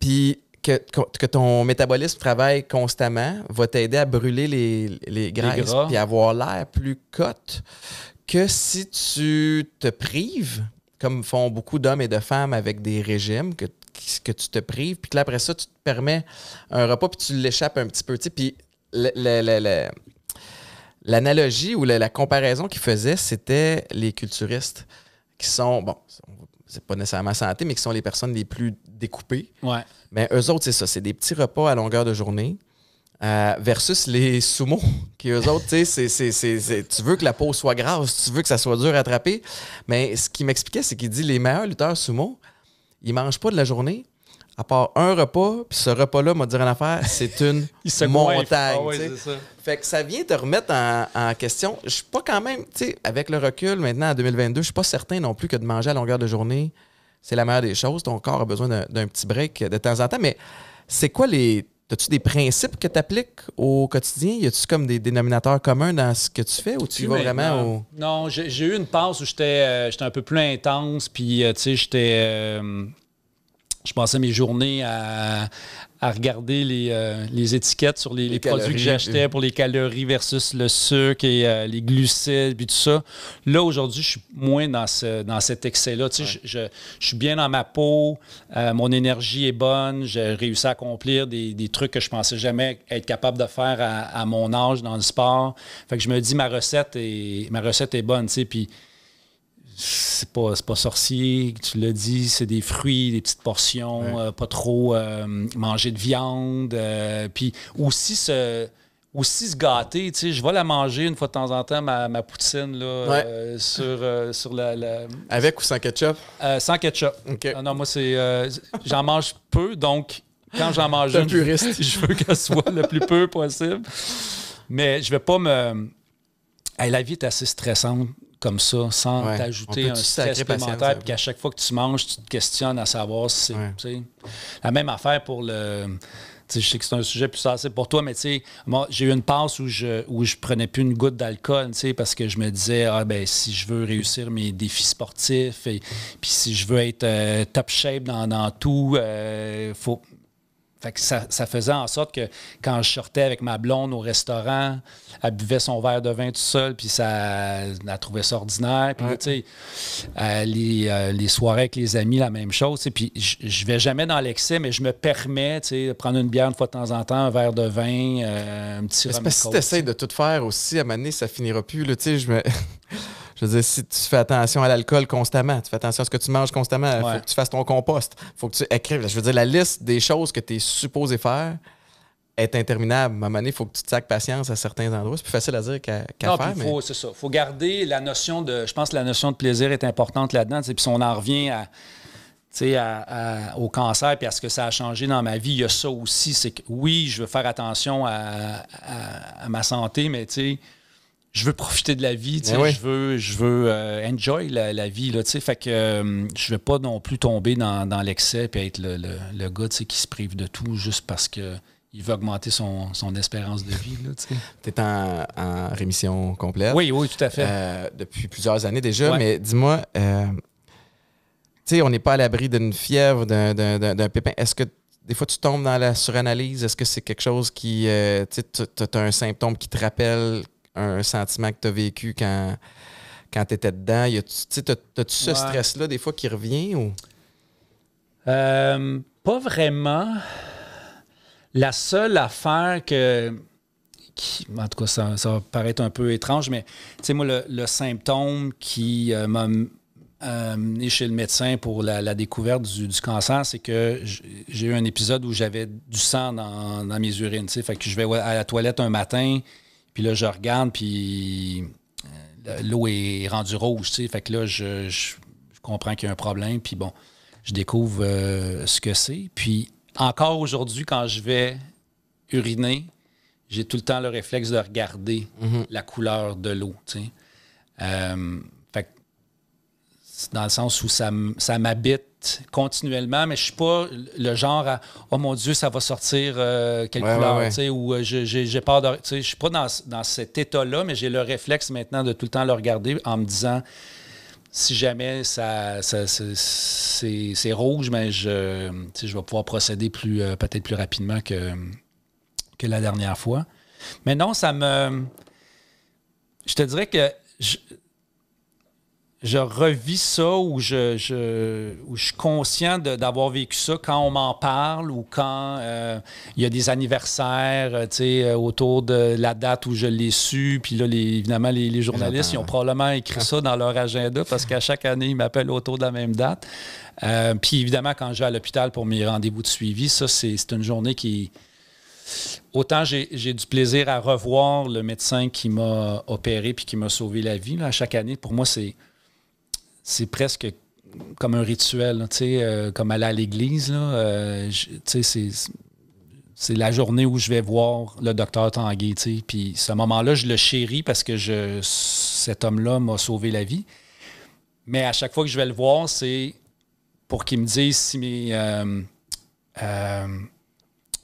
Puis que, que, ton métabolisme travaille constamment va t'aider à brûler les, les graisses et avoir l'air plus cotte que si tu te prives, comme font beaucoup d'hommes et de femmes avec des régimes, que, que tu te prives, puis que là, après ça, tu te permets un repas, puis tu l'échappes un petit peu. Puis le, le, le, l'analogie ou la, comparaison qu'il faisait, c'était les culturistes qui sont, bon, c'est pas nécessairement santé, mais qui sont les personnes les plus découpées. Ouais. Mais eux autres, c'est ça, c'est des petits repas à longueur de journée. Euh, versus les soumons qui eux autres, tu sais, tu veux que la peau soit grasse, tu veux que ça soit dur à attraper. Mais ce qu'il m'expliquait, c'est qu'il dit les meilleurs lutteurs sumo, ils mangent pas de la journée, à part un repas, puis ce repas-là, m'a dit rien à c'est une montagne. Ah ça. Fait que ça vient te remettre en, question. Je suis pas quand même, tu sais, avec le recul maintenant en 2022, je suis pas certain non plus que de manger à longueur de journée, c'est la meilleure des choses. Ton corps a besoin d'un petit break de temps en temps. Mais c'est quoi les. As-tu des principes que tu appliques au quotidien? Y a-tu comme des dénominateurs communs dans ce que tu fais ou tu vas vraiment au. Non, j'ai eu une passe où j'étais euh, un peu plus intense, puis, euh, tu sais, j'étais. Euh, je passais mes journées à, regarder euh, les, étiquettes sur les, produits que j'achetais pour les calories versus le sucre et euh, les glucides et tout ça. Là, aujourd'hui, je suis moins dans, ce, dans cet excès-là. je, suis bien dans ma peau, euh, mon énergie est bonne, j'ai réussi à accomplir des, trucs que je pensais jamais être capable de faire à, mon âge dans le sport. Fait que je me dis, ma recette est, ma recette est bonne, tu puis c'est pas, pas sorcier, tu l'as dit, c'est des fruits, des petites portions, euh, pas trop euh, manger de viande. Euh, puis aussi se, aussi se gâter, tu sais, je vais la manger une fois de temps en temps, ma, ma poutine, là, sur, sur la, Avec ou sans ketchup? sans ketchup. Ah non, moi, c'est... j'en mange peu, donc quand j'en mange une, puriste. je veux qu'elle soit le plus peu possible. Mais je vais pas me... la vie est assez stressante comme ça, sans ajouter un stress supplémentaire, puis qu'à chaque fois que tu manges, tu te questionnes à savoir si c'est. La même affaire pour le. je sais que c'est un sujet plus sensible pour toi, mais tu sais moi, j'ai eu une passe où je où je prenais plus une goutte d'alcool, parce que je me disais, ah ben si je veux réussir mes défis sportifs et puis si je veux être euh, top shape dans, tout, euh, faut, ça, faisait en sorte que quand je sortais avec ma blonde au restaurant, elle buvait son verre de vin tout seul, puis ça, elle trouvait ça ordinaire. Puis, tu sais, euh, euh, les, soirées avec les amis, la même chose. Puis, je vais jamais dans l'excès, mais je me permets, de prendre une bière une fois de temps en temps, un verre de vin, euh, un petit Mais si tu essaies de tout faire aussi, à un moment donné, ça finira plus, tu sais, je me... Je veux dire, si tu fais attention à l'alcool constamment, tu fais attention à ce que tu manges constamment, il faut que tu fasses ton compost, faut que tu écrives. Je veux dire, la liste des choses que tu es supposé faire est interminable. À un moment il faut que tu te patience à certains endroits. C'est plus facile à dire qu'à faire. C'est ça. Il faut garder la notion de. Je pense que la notion de plaisir est importante là-dedans. Puis si on en revient au cancer puis à ce que ça a changé dans ma vie, il y a ça aussi. C'est que oui, je veux faire attention à, à ma santé, mais tu sais, je veux profiter de la vie, tu eh sais, je veux, je veux euh, enjoy la, vie, là, tu sais, fait que euh, je veux pas non plus tomber dans, l'excès et être le, le, gars, qui se prive de tout juste parce que il veut augmenter son, espérance de vie, tu sais. T'es en, en, rémission complète. Oui, oui, tout à fait. Euh, depuis plusieurs années déjà, mais dis-moi, tu sais, on n'est pas à l'abri d'une fièvre, d'un pépin. Est-ce que des fois, tu tombes dans la suranalyse. Est-ce que c'est quelque chose qui. Euh, tu as un symptôme qui te rappelle un sentiment que tu as vécu quand, quand tu étais dedans? Y a -tu, as, tu ce stress-là des fois qui revient? Ou? Euh, pas vraiment. La seule affaire que. Qui, en tout cas, ça, ça, va paraître un peu étrange, mais tu moi, le, symptôme qui euh, m'a amené euh, chez le médecin pour la, découverte du, cancer, c'est que j'ai eu un épisode où j'avais du sang dans, dans mes urines. Fait que je vais à la toilette un matin, puis là, je regarde, puis euh, l'eau est rendue rouge, tu sais. Fait que là, je, comprends qu'il y a un problème, puis bon, je découvre euh, ce que c'est. Puis encore aujourd'hui, quand je vais uriner, j'ai tout le temps le réflexe de regarder mm-hmm. la couleur de l'eau, tu sais. Euh, dans le sens où ça, m'habite continuellement, mais je suis pas le genre à Oh mon Dieu, ça va sortir quelque euh, quelle couleur, ou euh, j'ai peur de. Je suis pas dans, cet état-là, mais j'ai le réflexe maintenant de tout le temps le regarder en me disant si jamais ça, ça c'est rouge, mais ben, je, je vais pouvoir procéder plus euh, peut-être plus rapidement que, que la dernière fois. Mais non, ça me. Je te dirais que je revis ça où je, je, suis conscient d'avoir vécu ça quand on m'en parle ou quand euh, il y a des anniversaires euh, euh, autour de la date où je l'ai su. Puis là, évidemment, les, journalistes, ils ont probablement écrit ça dans leur agenda parce qu'à chaque année, ils m'appellent autour de la même date. puis évidemment, quand je vais à l'hôpital pour mes rendez-vous de suivi, ça, c'est une journée qui, Autant j'ai du plaisir à revoir le médecin qui m'a opéré puis qui m'a sauvé la vie. à chaque année, pour moi, c'est c'est presque comme un rituel, euh, comme aller à l'église. Euh, sais c'est la journée où je vais voir le docteur Tanguy. Puis ce moment-là, je le chéris parce que je, cet homme-là m'a sauvé la vie. Mais à chaque fois que je vais le voir, c'est pour qu'il me dise si mes... Euh,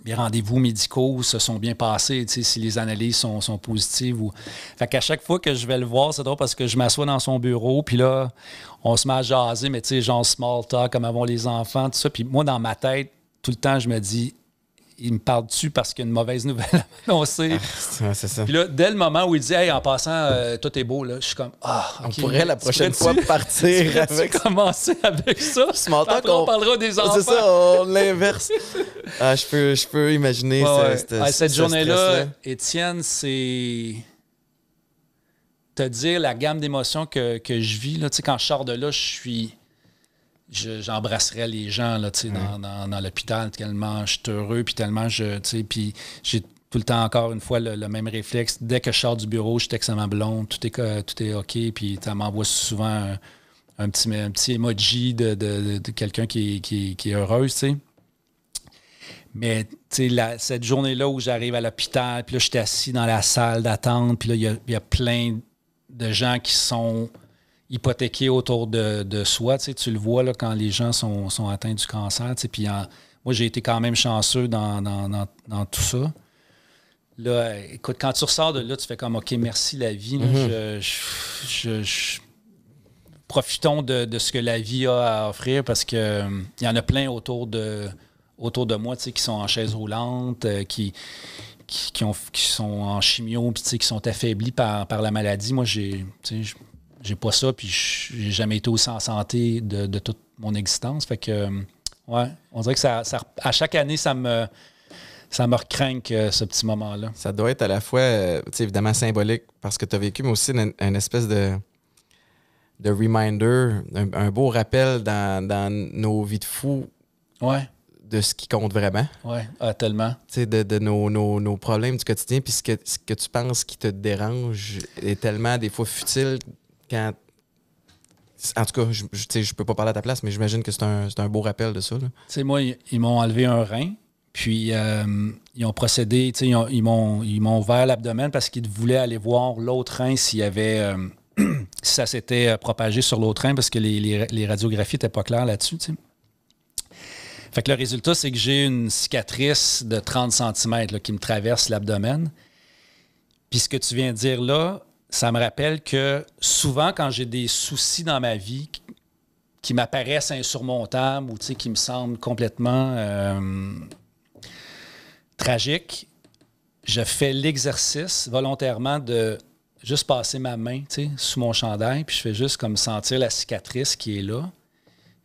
mes rendez-vous médicaux se sont bien passés, si les analyses sont, positives. Ou... Fait qu'à chaque fois que je vais le voir, c'est drôle parce que je m'assois dans son bureau, puis là, on se met à jaser, mais tu sais, genre small talk, comme avons les enfants, tout ça. Puis moi, dans ma tête, tout le temps, je me dis, il me parle dessus parce qu'il y a une mauvaise nouvelle à ah, c'est Puis là, dès le moment où il dit, hey, en passant, toi euh, tout est beau, là, je suis comme, ah, on pourrait la prochaine fois partir avec. commencer avec ça. Après, on... parlera des enfants. C'est ça, on l'inverse. ah, je peux, je peux imaginer. Ah, cette, journée-là, Étienne, c'est te dire la gamme d'émotions que, que je vis. Là, quand je sors de là, je suis j'embrasserais les gens là, dans, l'hôpital, tellement je suis heureux, puis tellement je. Puis j'ai tout le temps, encore une fois, le, même réflexe. Dès que je sors du bureau, je suis extrêmement blond, tout est, tout est OK, puis ça m'envoie souvent un, petit, petit emoji de, quelqu'un qui, qui, est heureuse, tu sais. Mais la, cette journée-là où j'arrive à l'hôpital, puis là, j'étais assis dans la salle d'attente, puis là, il y, y a plein de gens qui sont hypothéqué autour de, soi. Tu, tu le vois là, quand les gens sont, atteints du cancer. Tu puis moi, j'ai été quand même chanceux dans, tout ça. Là, écoute, quand tu ressors de là, tu fais comme OK, merci la vie. Mm-hmm. profitons de, ce que la vie a à offrir parce qu'il euh, il y en a plein autour de, autour de moi tu sais, qui sont en chaise roulante, euh, qui, qui, ont, qui, sont en chimio, puis, qui sont affaiblis par, par la maladie. Moi, j'ai j'ai pas ça, puis j'ai jamais été aussi en santé de, toute mon existence. Fait que, ouais, on dirait que ça, à chaque année, ça me, ça me euh, ce petit moment-là. Ça doit être à la fois, euh, évidemment, symbolique parce que tu as vécu, mais aussi une, espèce de, reminder, un, beau rappel dans, nos vies de fous. Ouais. De ce qui compte vraiment. Oui, ah, tellement. de, de nos, problèmes du quotidien, puis ce que, ce que tu penses qui te dérange est tellement des fois futile en tout cas, je ne peux pas parler à ta place, mais j'imagine que c'est un, beau rappel de ça. Tu moi, ils m'ont enlevé un rein, puis euh, ils ont procédé, ils m'ont ils ouvert l'abdomen parce qu'ils voulaient aller voir l'autre rein s'il y avait. Euh, si ça s'était euh, propagé sur l'autre rein parce que les, radiographies n'étaient pas claires là-dessus, Fait le résultat, c'est que j'ai une cicatrice de 30 cm qui me traverse l'abdomen. Puis ce que tu viens de dire là, ça me rappelle que souvent, quand j'ai des soucis dans ma vie qui m'apparaissent insurmontables ou qui me semblent complètement euh, tragiques, je fais l'exercice volontairement de juste passer ma main sous mon chandail, puis je fais juste comme sentir la cicatrice qui est là.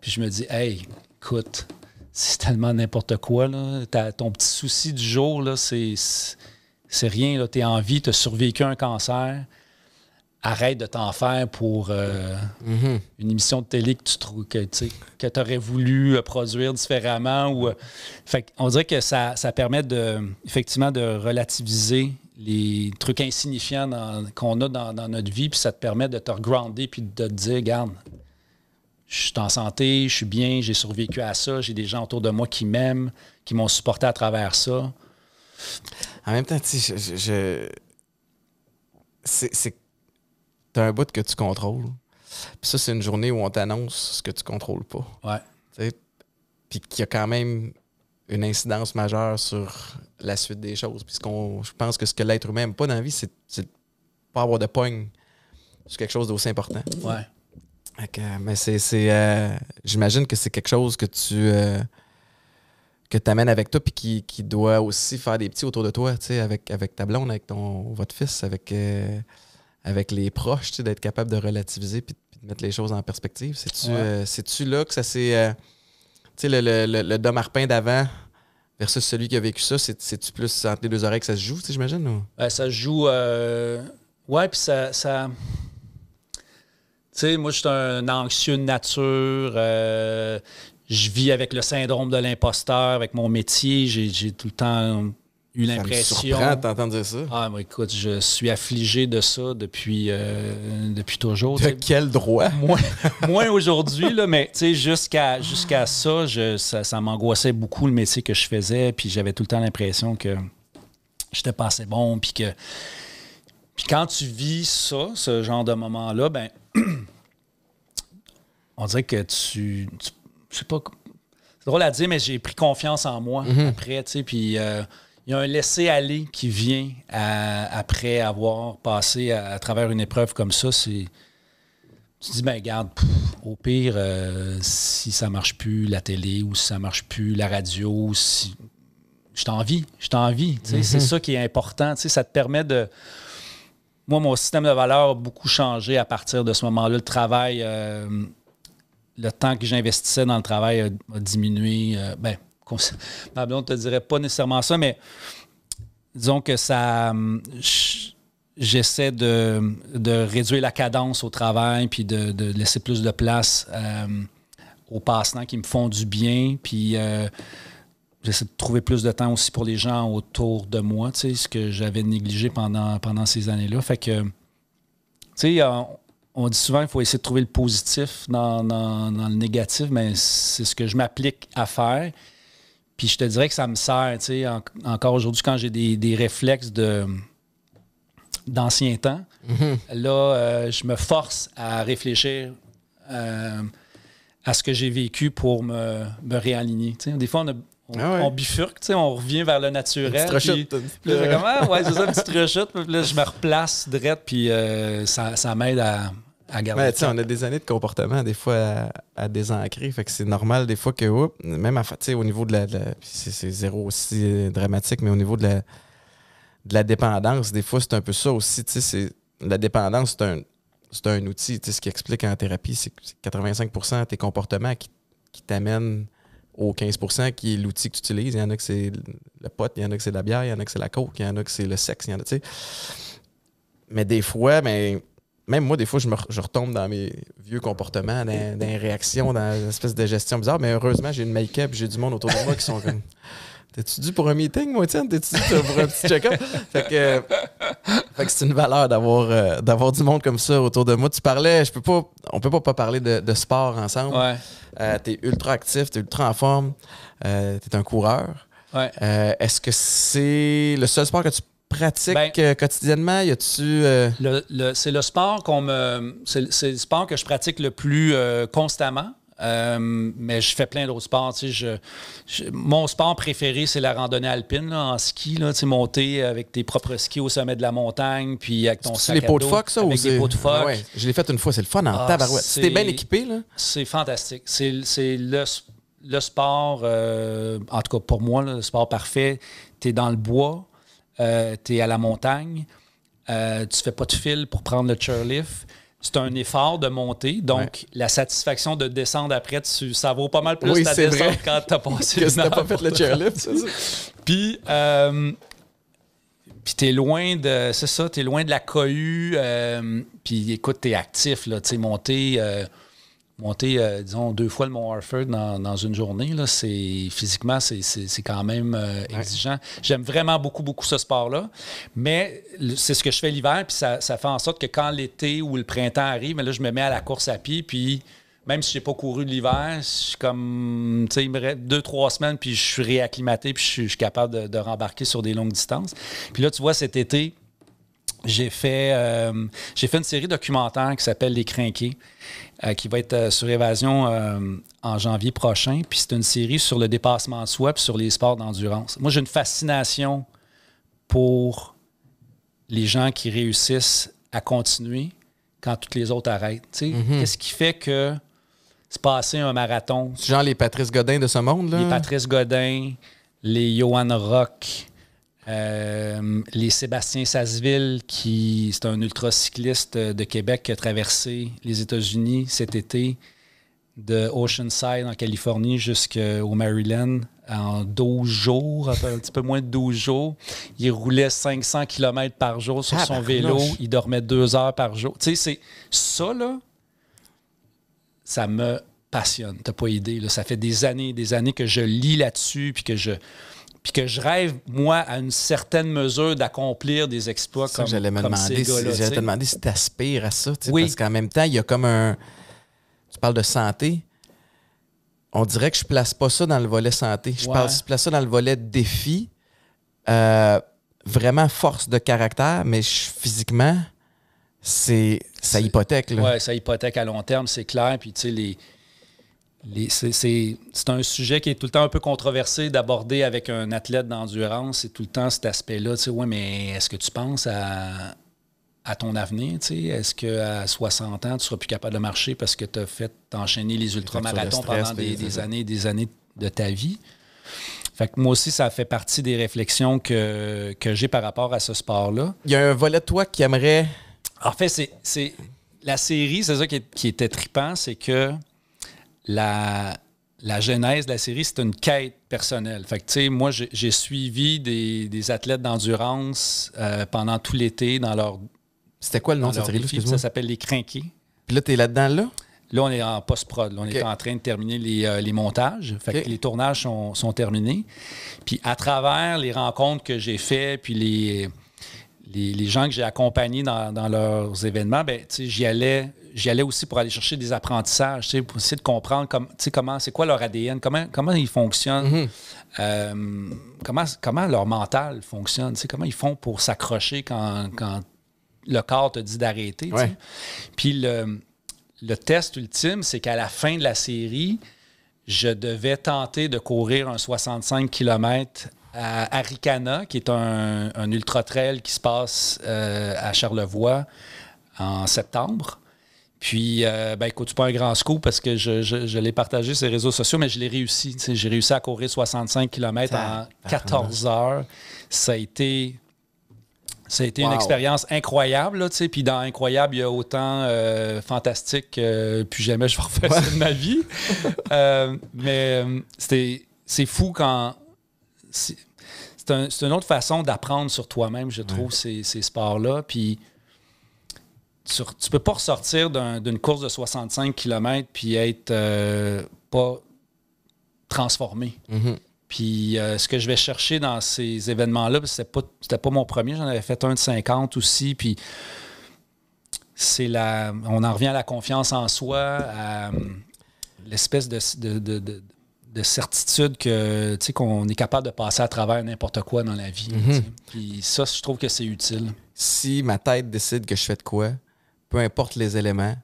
Puis je me dis, hey, écoute, c'est tellement n'importe quoi. Ton petit souci du jour, c'est rien. Tu es en vie, tu as survécu à un cancer arrête de t'en faire pour euh, mhm. une émission de télé que tu trouves que tu aurais voulu euh, produire différemment. Ou, euh, fait on dirait que ça, permet de, effectivement de relativiser les trucs insignifiants qu'on a dans, notre vie, puis ça te permet de te regrounder puis de te dire, regarde, je suis en santé, je suis bien, j'ai survécu à ça, j'ai des gens autour de moi qui m'aiment, qui m'ont supporté à travers ça. En même temps, tu sais, je, c'est un bout que tu contrôles. Puis ça, c'est une journée où on t'annonce ce que tu contrôles pas. Ouais. Puis qu'il y a quand même une incidence majeure sur la suite des choses. Puis je pense que ce que l'être humain n'aime pas dans la vie, c'est de pas avoir de pogne sur quelque chose d'aussi important. Ouais. mais c'est. Euh, j'imagine que c'est quelque chose que tu. Euh, que tu amènes avec toi, puis qui, doit aussi faire des petits autour de toi, tu sais, avec, avec ta blonde, avec ton, votre fils, avec. Euh, avec les proches, tu sais, d'être capable de relativiser puis, de mettre les choses en perspective. C'est-tu euh, là que ça s'est. Euh, tu sais, le, le, le, d'avant versus celui qui a vécu ça, c'est-tu plus entre les deux oreilles que ça se joue, tu sais, j'imagine? Ou? Euh, ça se joue. Ouais, puis ça. ça... Tu sais, moi, je suis un anxieux de nature. Je vis avec le syndrome de l'imposteur, avec mon métier. J'ai tout le temps une impression. dire ça. Ah, écoute, je suis affligé de ça depuis, euh, depuis toujours. De quel droit? Moins, aujourd'hui, là, mais jusqu'à jusqu'à ça, ça, m'angoissait beaucoup le métier que je faisais, puis j'avais tout le temps l'impression que j'étais pas assez bon, puis que. Puis quand tu vis ça, ce genre de moment-là, ben on dirait que tu, je sais pas, c'est drôle à dire, mais j'ai pris confiance en moi mm-hmm. après, tu sais, puis euh, il y a un laisser-aller qui vient après avoir passé à, travers une épreuve comme ça. C'est, tu te dis, ben garde. au pire, euh, si ça marche plus la télé ou si ça marche plus la radio, si je t'envie, je t'envie. C'est mhm. ça qui est important. ça te permet de. Moi, mon système de valeur a beaucoup changé à partir de ce moment-là. Le travail, euh, le temps que j'investissais dans le travail a, diminué. Euh, ben, ma ne te dirait pas nécessairement ça, mais disons que ça. Hum, j'essaie de, réduire la cadence au travail puis de, laisser plus de place hum, aux passants qui me font du bien. Puis. Euh, j'essaie de trouver plus de temps aussi pour les gens autour de moi, tu ce que j'avais négligé pendant, pendant ces années-là. Fait que, tu on, dit souvent qu'il faut essayer de trouver le positif dans le négatif, mais c'est ce que je m'applique à faire. Puis je te dirais que ça me sert, tu sais, encore aujourd'hui, quand j'ai des, réflexes de d'ancien temps, mm-hmm. là, euh, je me force à réfléchir euh, à ce que j'ai vécu pour me, réaligner. Tu sais, des fois, ah on, bifurque, tu sais, on revient vers le naturel. petite puis, ouais, c'est ça, petite rechute. Puis là, je me replace direct, puis euh, ça m'aide à, on a des années de comportement, des fois, à, désancrer. Fait que c'est normal, des fois, que, même au niveau de la. c'est zéro aussi euh, dramatique, mais au niveau de la, de la dépendance, des fois, c'est un peu ça aussi. La dépendance, c'est un, outil. ce qui explique en thérapie, c'est que 85 de tes comportements qui, qui t'amènent au 15 qui est l'outil que tu utilises. Il y en a que c'est le pote il y en a que c'est la bière, il y en a que c'est la coke, il y en a que c'est le sexe, il y en a, tu Mais des fois, mais ben, même moi, des fois, je, me, retombe dans mes vieux comportements, dans, les réactions, dans une espèce de gestion bizarre. Mais heureusement, j'ai une make-up, j'ai du monde autour de moi qui sont comme. T'es-tu dû pour un meeting, moi, tiens? T'es-tu dû pour un petit check-up? fait que, que c'est une valeur d'avoir, euh, d'avoir du monde comme ça autour de moi. Tu parlais, je peux pas, on peut pas, pas parler de, sport ensemble. Ouais. Euh, t'es ultra actif, t'es ultra en forme, euh, t'es un coureur. Ouais. est-ce que c'est le seul sport que tu pratique ben, euh, quotidiennement? Y a-tu. Euh, c'est le sport qu'on me. C'est, le sport que je pratique le plus euh, constamment. mais je fais plein d'autres sports. je, mon sport préféré, c'est la randonnée alpine en ski. Là, tu monter avec tes propres skis au sommet de la montagne, puis avec ton c'est les pots de fox ça, ou pots de ah je l'ai fait une fois, c'est le fun en ah, tabarouette. C'était bien équipé, là. C'est fantastique. C'est, c'est le, sport, en tout cas pour moi, le sport parfait. Tu es dans le bois, euh, tu es à la montagne, euh, tu fais pas de fil pour prendre le chairlift. C'est un effort de monter, donc la satisfaction de descendre après, ça vaut pas mal plus la ta descente quand t'as passé pas fait le chairlift, Puis, euh, tu es loin de, c'est ça, t'es loin de la cohue. Euh, puis écoute, tu es actif tu sais, monter monter, euh, disons, deux fois le Mont Harford dans, une journée, là, c'est, physiquement, c'est, quand même euh, exigeant. J'aime vraiment beaucoup, beaucoup ce sport-là, mais c'est ce que je fais l'hiver, puis ça, fait en sorte que quand l'été ou le printemps arrive, mais là, je me mets à la course à pied, puis même si j'ai pas couru l'hiver, je suis comme, tu sais, il me reste deux, trois semaines, puis je suis réacclimaté, puis je suis, capable de, rembarquer sur des longues distances. Puis là, tu vois, cet été, j'ai fait, euh, j'ai fait une série documentaire qui s'appelle Les Crinqués. Euh, qui va être euh, sur Évasion euh, en janvier prochain. Puis c'est une série sur le dépassement de soi puis sur les sports d'endurance. Moi, j'ai une fascination pour les gens qui réussissent à continuer quand toutes les autres arrêtent. Mhm. Qu'est-ce qui fait que c'est passé un marathon. genre les Patrice Godin de ce monde, là. Les Patrice Godin, les Johan Rock, euh, les Sébastien Sasseville, qui est un ultra-cycliste euh, de Québec qui a traversé les États-Unis cet été, de Oceanside en Californie jusqu'au Maryland en 12 jours, un petit peu moins de 12 jours. Il roulait 500 km par jour sur son vélo. Il dormait deux heures par jour. Tu sais, c'est ça, là, ça me passionne. T'as pas idée. Ça fait des années et des années que je lis là-dessus puis que je puis que je rêve, moi, à une certaine mesure d'accomplir des exploits comme, j'allais me demander si, J'allais te demander si tu aspires à ça, parce qu'en même temps, il y a comme un... Tu parles de santé. On dirait que je place pas ça dans le volet santé. Je, place, ça dans le volet défi. Euh, vraiment force de caractère, mais physiquement, c'est ça hypothèque. Oui, ça hypothèque à long terme, c'est clair. Puis, tu sais, les c'est un sujet qui est tout le temps un peu controversé d'aborder avec un athlète d'endurance. C'est tout le temps cet aspect-là. Tu sais, ouais, mais est-ce que tu penses à, ton avenir? Est-ce qu'à 60 ans, tu seras plus capable de marcher parce que tu as fait enchaîner les ultramarathons pendant des, années et des années de ta vie? Fait moi aussi, ça fait partie des réflexions que, que j'ai par rapport à ce sport-là. Il y a un volet de toi qui aimerait. En fait, c'est la série, c'est ça qui, qui était tripant, c'est que la, genèse de la série, c'est une quête personnelle. Fait que, tu sais, moi, j'ai suivi des, athlètes d'endurance euh, pendant tout l'été dans leur. C'était quoi le nom de la série Ça s'appelle Les Crinqués. Puis là, t'es là-dedans, là? Là, on est en post-prod. On est en train de terminer les, euh, montages. Fait que les tournages sont, terminés. Puis à travers les rencontres que j'ai faites, puis les, les, gens que j'ai accompagnés dans, leurs événements, ben, j'y allais j'y allais aussi pour aller chercher des apprentissages, pour essayer de comprendre comme, comment, c'est quoi leur ADN, comment, comment ils fonctionnent, mhm. euh, comment, comment leur mental fonctionne, comment ils font pour s'accrocher quand, le corps te dit d'arrêter. Puis le, test ultime, c'est qu'à la fin de la série, je devais tenter de courir un 65 km à Arikana, qui est un, un ultra-trail qui se passe euh, à Charlevoix en septembre. Puis, écoute, euh, ben, écoute, pas un grand scoop parce que je, l'ai partagé sur les réseaux sociaux, mais je l'ai réussi. J'ai réussi à courir 65 km en 14 heures. Ça a été, ça une expérience incroyable. Là, puis dans incroyable, il y a autant euh, fantastique que euh, jamais je vais refaire ça de ma vie. mais c'est fou quand... C'est une autre façon d'apprendre sur toi-même, je trouve, ces, ces sports-là. Puis tu, ne peux pas ressortir d'une course de 65 km puis être euh, pas transformé. Mm-hmm. Puis euh, ce que je vais chercher dans ces événements-là, c'était pas, pas mon premier, j'en avais fait un de 50 aussi, puis c'est la... On en revient à la confiance en soi, à euh, l'espèce de, de, de, certitude que tu sais, qu'on est capable de passer à travers n'importe quoi dans la vie. Mm-hmm. Puis ça, je trouve que c'est utile. Si ma tête décide que je fais de quoi, peu importe les éléments,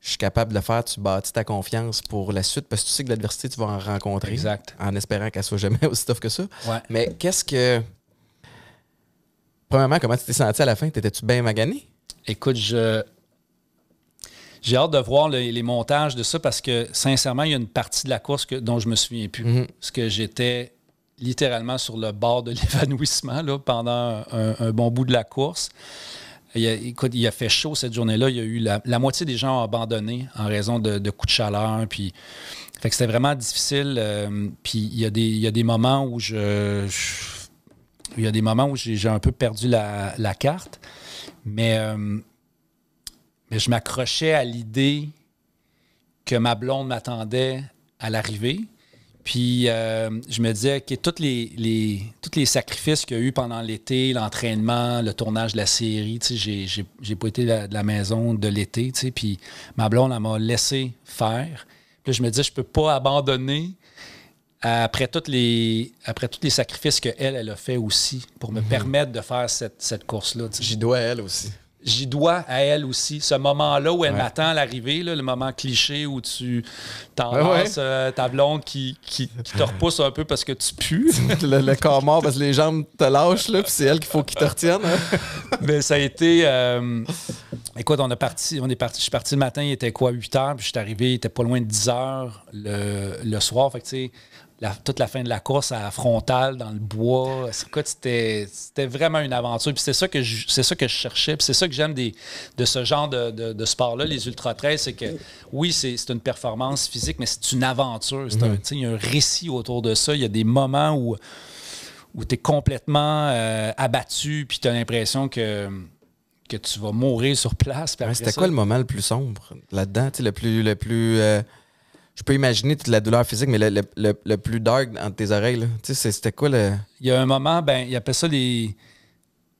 je suis capable de le faire, tu bâtis ta confiance pour la suite parce que tu sais que l'adversité, tu vas en rencontrer. Exact. En espérant qu'elle soit jamais aussi tough que ça. Mais qu'est-ce que. Premièrement, comment tu t'es senti à la fin? T'étais-tu bien magané? Écoute, je. J'ai hâte de voir les, montages de ça parce que, sincèrement, il y a une partie de la course que, dont je me souviens plus. Mhm. Parce que j'étais littéralement sur le bord de l'évanouissement pendant un bon bout de la course. Il a, écoute, il a fait chaud cette journée-là. Il y a eu la, moitié des gens ont abandonné en raison de, coups de chaleur. Puis, fait que c'était vraiment difficile. Euh, puis il y, a des, moments où je, il y des moments où j'ai un peu perdu la, carte. Euh, mais je m'accrochais à l'idée que ma blonde m'attendait à l'arrivée. Puis euh, je me disais que tous les, toutes les sacrifices qu'il y a eu pendant l'été, l'entraînement, le tournage de la série, j'ai pas été de la maison de l'été, puis ma blonde, elle m'a laissé faire. Puis je me disais, je peux pas abandonner après tous les, après les sacrifices qu'elle, elle a fait aussi pour me mhm. permettre de faire cette, cette course-là. J'y dois à elle aussi j'y dois à elle aussi. Ce moment-là où elle m'attend à l'arrivée, le moment cliché où tu t'enlaces euh, ta blonde qui, te repousse un peu parce que tu pues. le, corps mort parce que les jambes te lâchent, puis c'est elle qu'il faut qu'il te retienne. Hein. Mais ça a été. Euh, écoute, on, a parti, on est parti. Je suis parti le matin, il était quoi, 8 heures, puis je suis arrivé, il était pas loin de 10 heures le, le soir. Fait que, tu sais, toute la fin de la course à la frontale dans le bois. C'était vraiment une aventure. c'est ça, que je, ça que je cherchais. c'est ça que j'aime de ce genre de, sport-là, les Ultra trails C'est que oui, c'est une performance physique, mais c'est une aventure. Un, il y a un récit autour de ça. Il y a des moments où, où tu es complètement euh, abattu, puis tu as l'impression que que tu vas mourir sur place. C'était quoi le moment le plus sombre là-dedans, le plus, le plus euh, je peux imaginer toute la douleur physique, mais le, plus dark dans tes oreilles, tu sais, c'était quoi le. Il y a un moment, ben, il appelle ça les.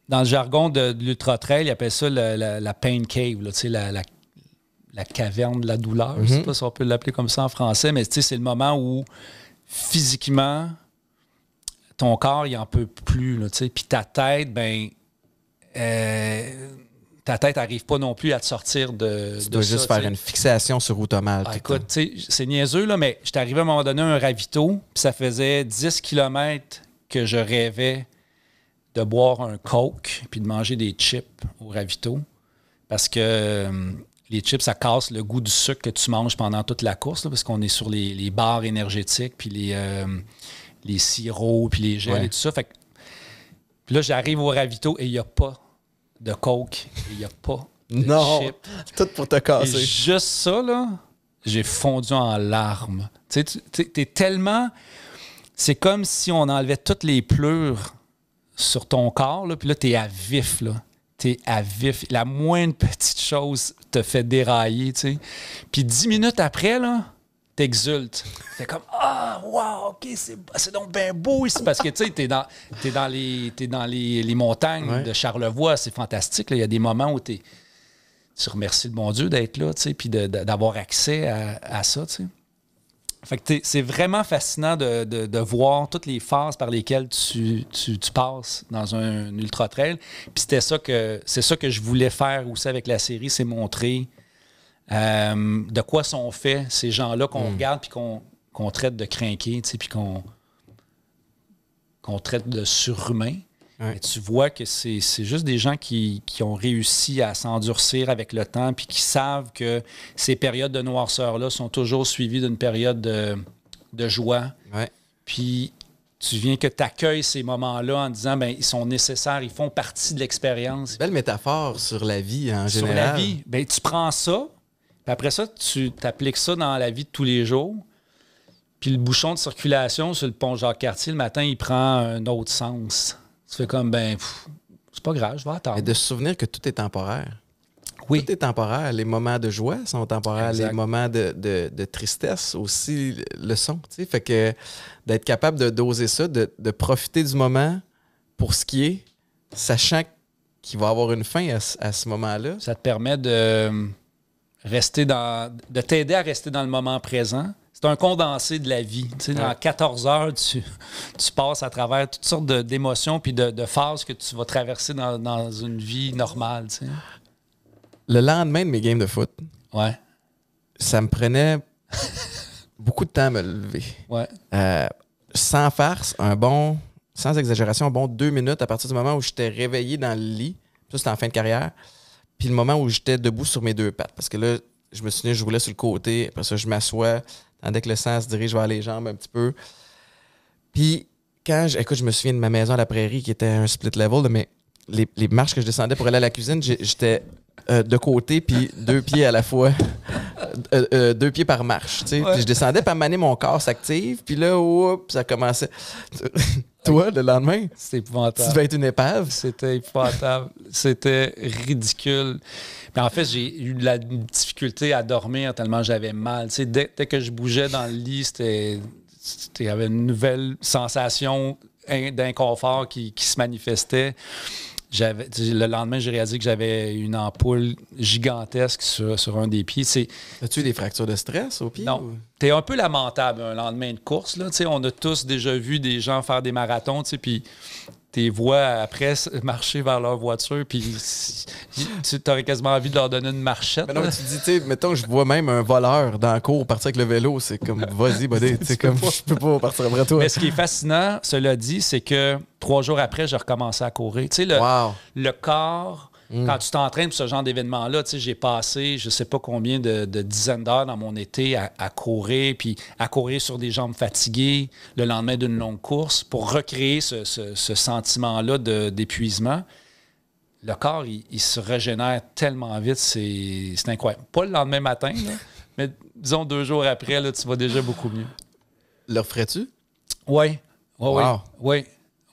Dans le jargon de, l'ultra-trail, il appelle ça la, pain cave, tu sais, la, caverne de la douleur. Je ne sais mhm. pas si on peut l'appeler comme ça en français, mais tu sais, c'est le moment où physiquement, ton corps, il en peut plus, tu sais. Puis ta tête, ben. Euh, ta tête n'arrive pas non plus à te sortir de. Tu dois juste faire une fixation sur ah, Écoute, Ah, écoute, c'est niaiseux, là, mais j'étais arrivé à un moment donné à un ravito, puis ça faisait 10 km que je rêvais de boire un Coke puis de manger des chips au ravito. Parce que euh, les chips, ça casse le goût du sucre que tu manges pendant toute la course, parce qu'on est sur les, barres énergétiques, puis euh, les, sirops, puis les gels et tout ça. Fait que, là, j'arrive au ravito et il n'y a pas de coke. Il n'y a pas de non, Tout pour te casser. Et juste ça, là, j'ai fondu en larmes. sais tu es tellement. C'est comme si on enlevait toutes les pleurs sur ton corps, là, puis là, t'es à vif, là. es à vif. La moindre petite chose te fait dérailler, tu sais. Puis dix minutes après, là, t'exultes. T'es comme Ah, wow, OK, c'est donc bien beau ici. Parce que tu sais, t'es dans, es dans, les, dans les, montagnes de Charlevoix, c'est fantastique. Il y a des moments où es, tu remercies le bon Dieu d'être là, tu sais, puis d'avoir accès à, ça, tu sais. Fait que c'est vraiment fascinant de, voir toutes les phases par lesquelles tu, passes dans un, ultra trail. Puis c'était ça que c'est ça que je voulais faire aussi avec la série, c'est montrer euh, de quoi sont faits ces gens-là qu'on hmm. regarde puis qu'on traite de crinqués, puis qu'on traite de surhumains. tu vois que c'est juste des gens qui, ont réussi à s'endurcir avec le temps, puis qui savent que ces périodes de noirceur-là sont toujours suivies d'une période de, joie. Puis tu viens que tu accueilles ces moments-là en disant ben ils sont nécessaires, ils font partie de l'expérience. Belle métaphore sur la vie en général. Sur la vie, ben tu prends ça, après ça, tu t'appliques ça dans la vie de tous les jours. Puis le bouchon de circulation sur le pont Jacques-Cartier, le matin, il prend un autre sens. Tu fais comme, ben, c'est pas grave, je vais attendre. Et de se souvenir que tout est temporaire. Oui. Tout est temporaire. Les moments de joie sont temporaires. Les moments de, tristesse aussi le sont. T'sais. Fait que d'être capable de doser ça, de, profiter du moment pour ce qui est, sachant qu'il va avoir une fin à ce moment-là. Ça te permet de rester dans, de t'aider à rester dans le moment présent. C'est un condensé de la vie. Tu Dans 14 heures, tu, passes à travers toutes sortes d'émotions puis de, phases que tu vas traverser dans, une vie normale. Le lendemain de mes games de foot, ouais. ça me prenait beaucoup de temps à me lever. Euh, sans farce, un bon, sans exagération, un bon deux minutes à partir du moment où j'étais réveillé dans le lit. Ça, c'était en fin de carrière puis le moment où j'étais debout sur mes deux pattes. Parce que là, je me souviens, je voulais sur le côté, parce que je m'assois, tandis que le sang se dirige vers les jambes un petit peu. Puis quand, je, écoute, je me souviens de ma maison à la prairie qui était un split level, mais les, marches que je descendais pour aller à la cuisine, j'étais euh, de côté, puis deux pieds à la fois, euh, euh, deux pieds par marche, tu sais. Puis je descendais, puis à mon corps s'active, puis là, oups, ça commençait toi le lendemain. C'était épouvantable. Tu devais être une épave. C'était épouvantable. C'était ridicule. Mais en fait, j'ai eu de la difficulté à dormir tellement j'avais mal. Dès, que je bougeais dans le lit, c'était. Il y avait une nouvelle sensation d'inconfort qui se manifestait le lendemain, j'ai réalisé que j'avais une ampoule gigantesque sur, un des pieds. As-tu des fractures de stress au pied? Non. T'es un peu lamentable un lendemain de course. Là. On a tous déjà vu des gens faire des marathons, puis les après marcher vers leur voiture, puis tu aurais quasiment envie de leur donner une marchette. Mais non, tu dis, tu sais, mettons, je vois même un voleur dans la cour partir avec le vélo, c'est comme, vas-y, buddy, tu comme, je peux pas partir après toi. Mais ce qui est fascinant, cela dit, c'est que trois jours après, j'ai recommencé à courir. Tu sais, le, le corps Mm. Quand tu t'entraînes pour ce genre d'événement-là, j'ai passé je ne sais pas combien de, dizaines d'heures dans mon été à, courir, puis à courir sur des jambes fatiguées le lendemain d'une longue course pour recréer ce, sentiment-là d'épuisement. Le corps, il, se régénère tellement vite, c'est incroyable. Pas le lendemain matin, mais disons deux jours après, là, tu vas déjà beaucoup mieux. Le referais-tu? Oui. Oui, oui.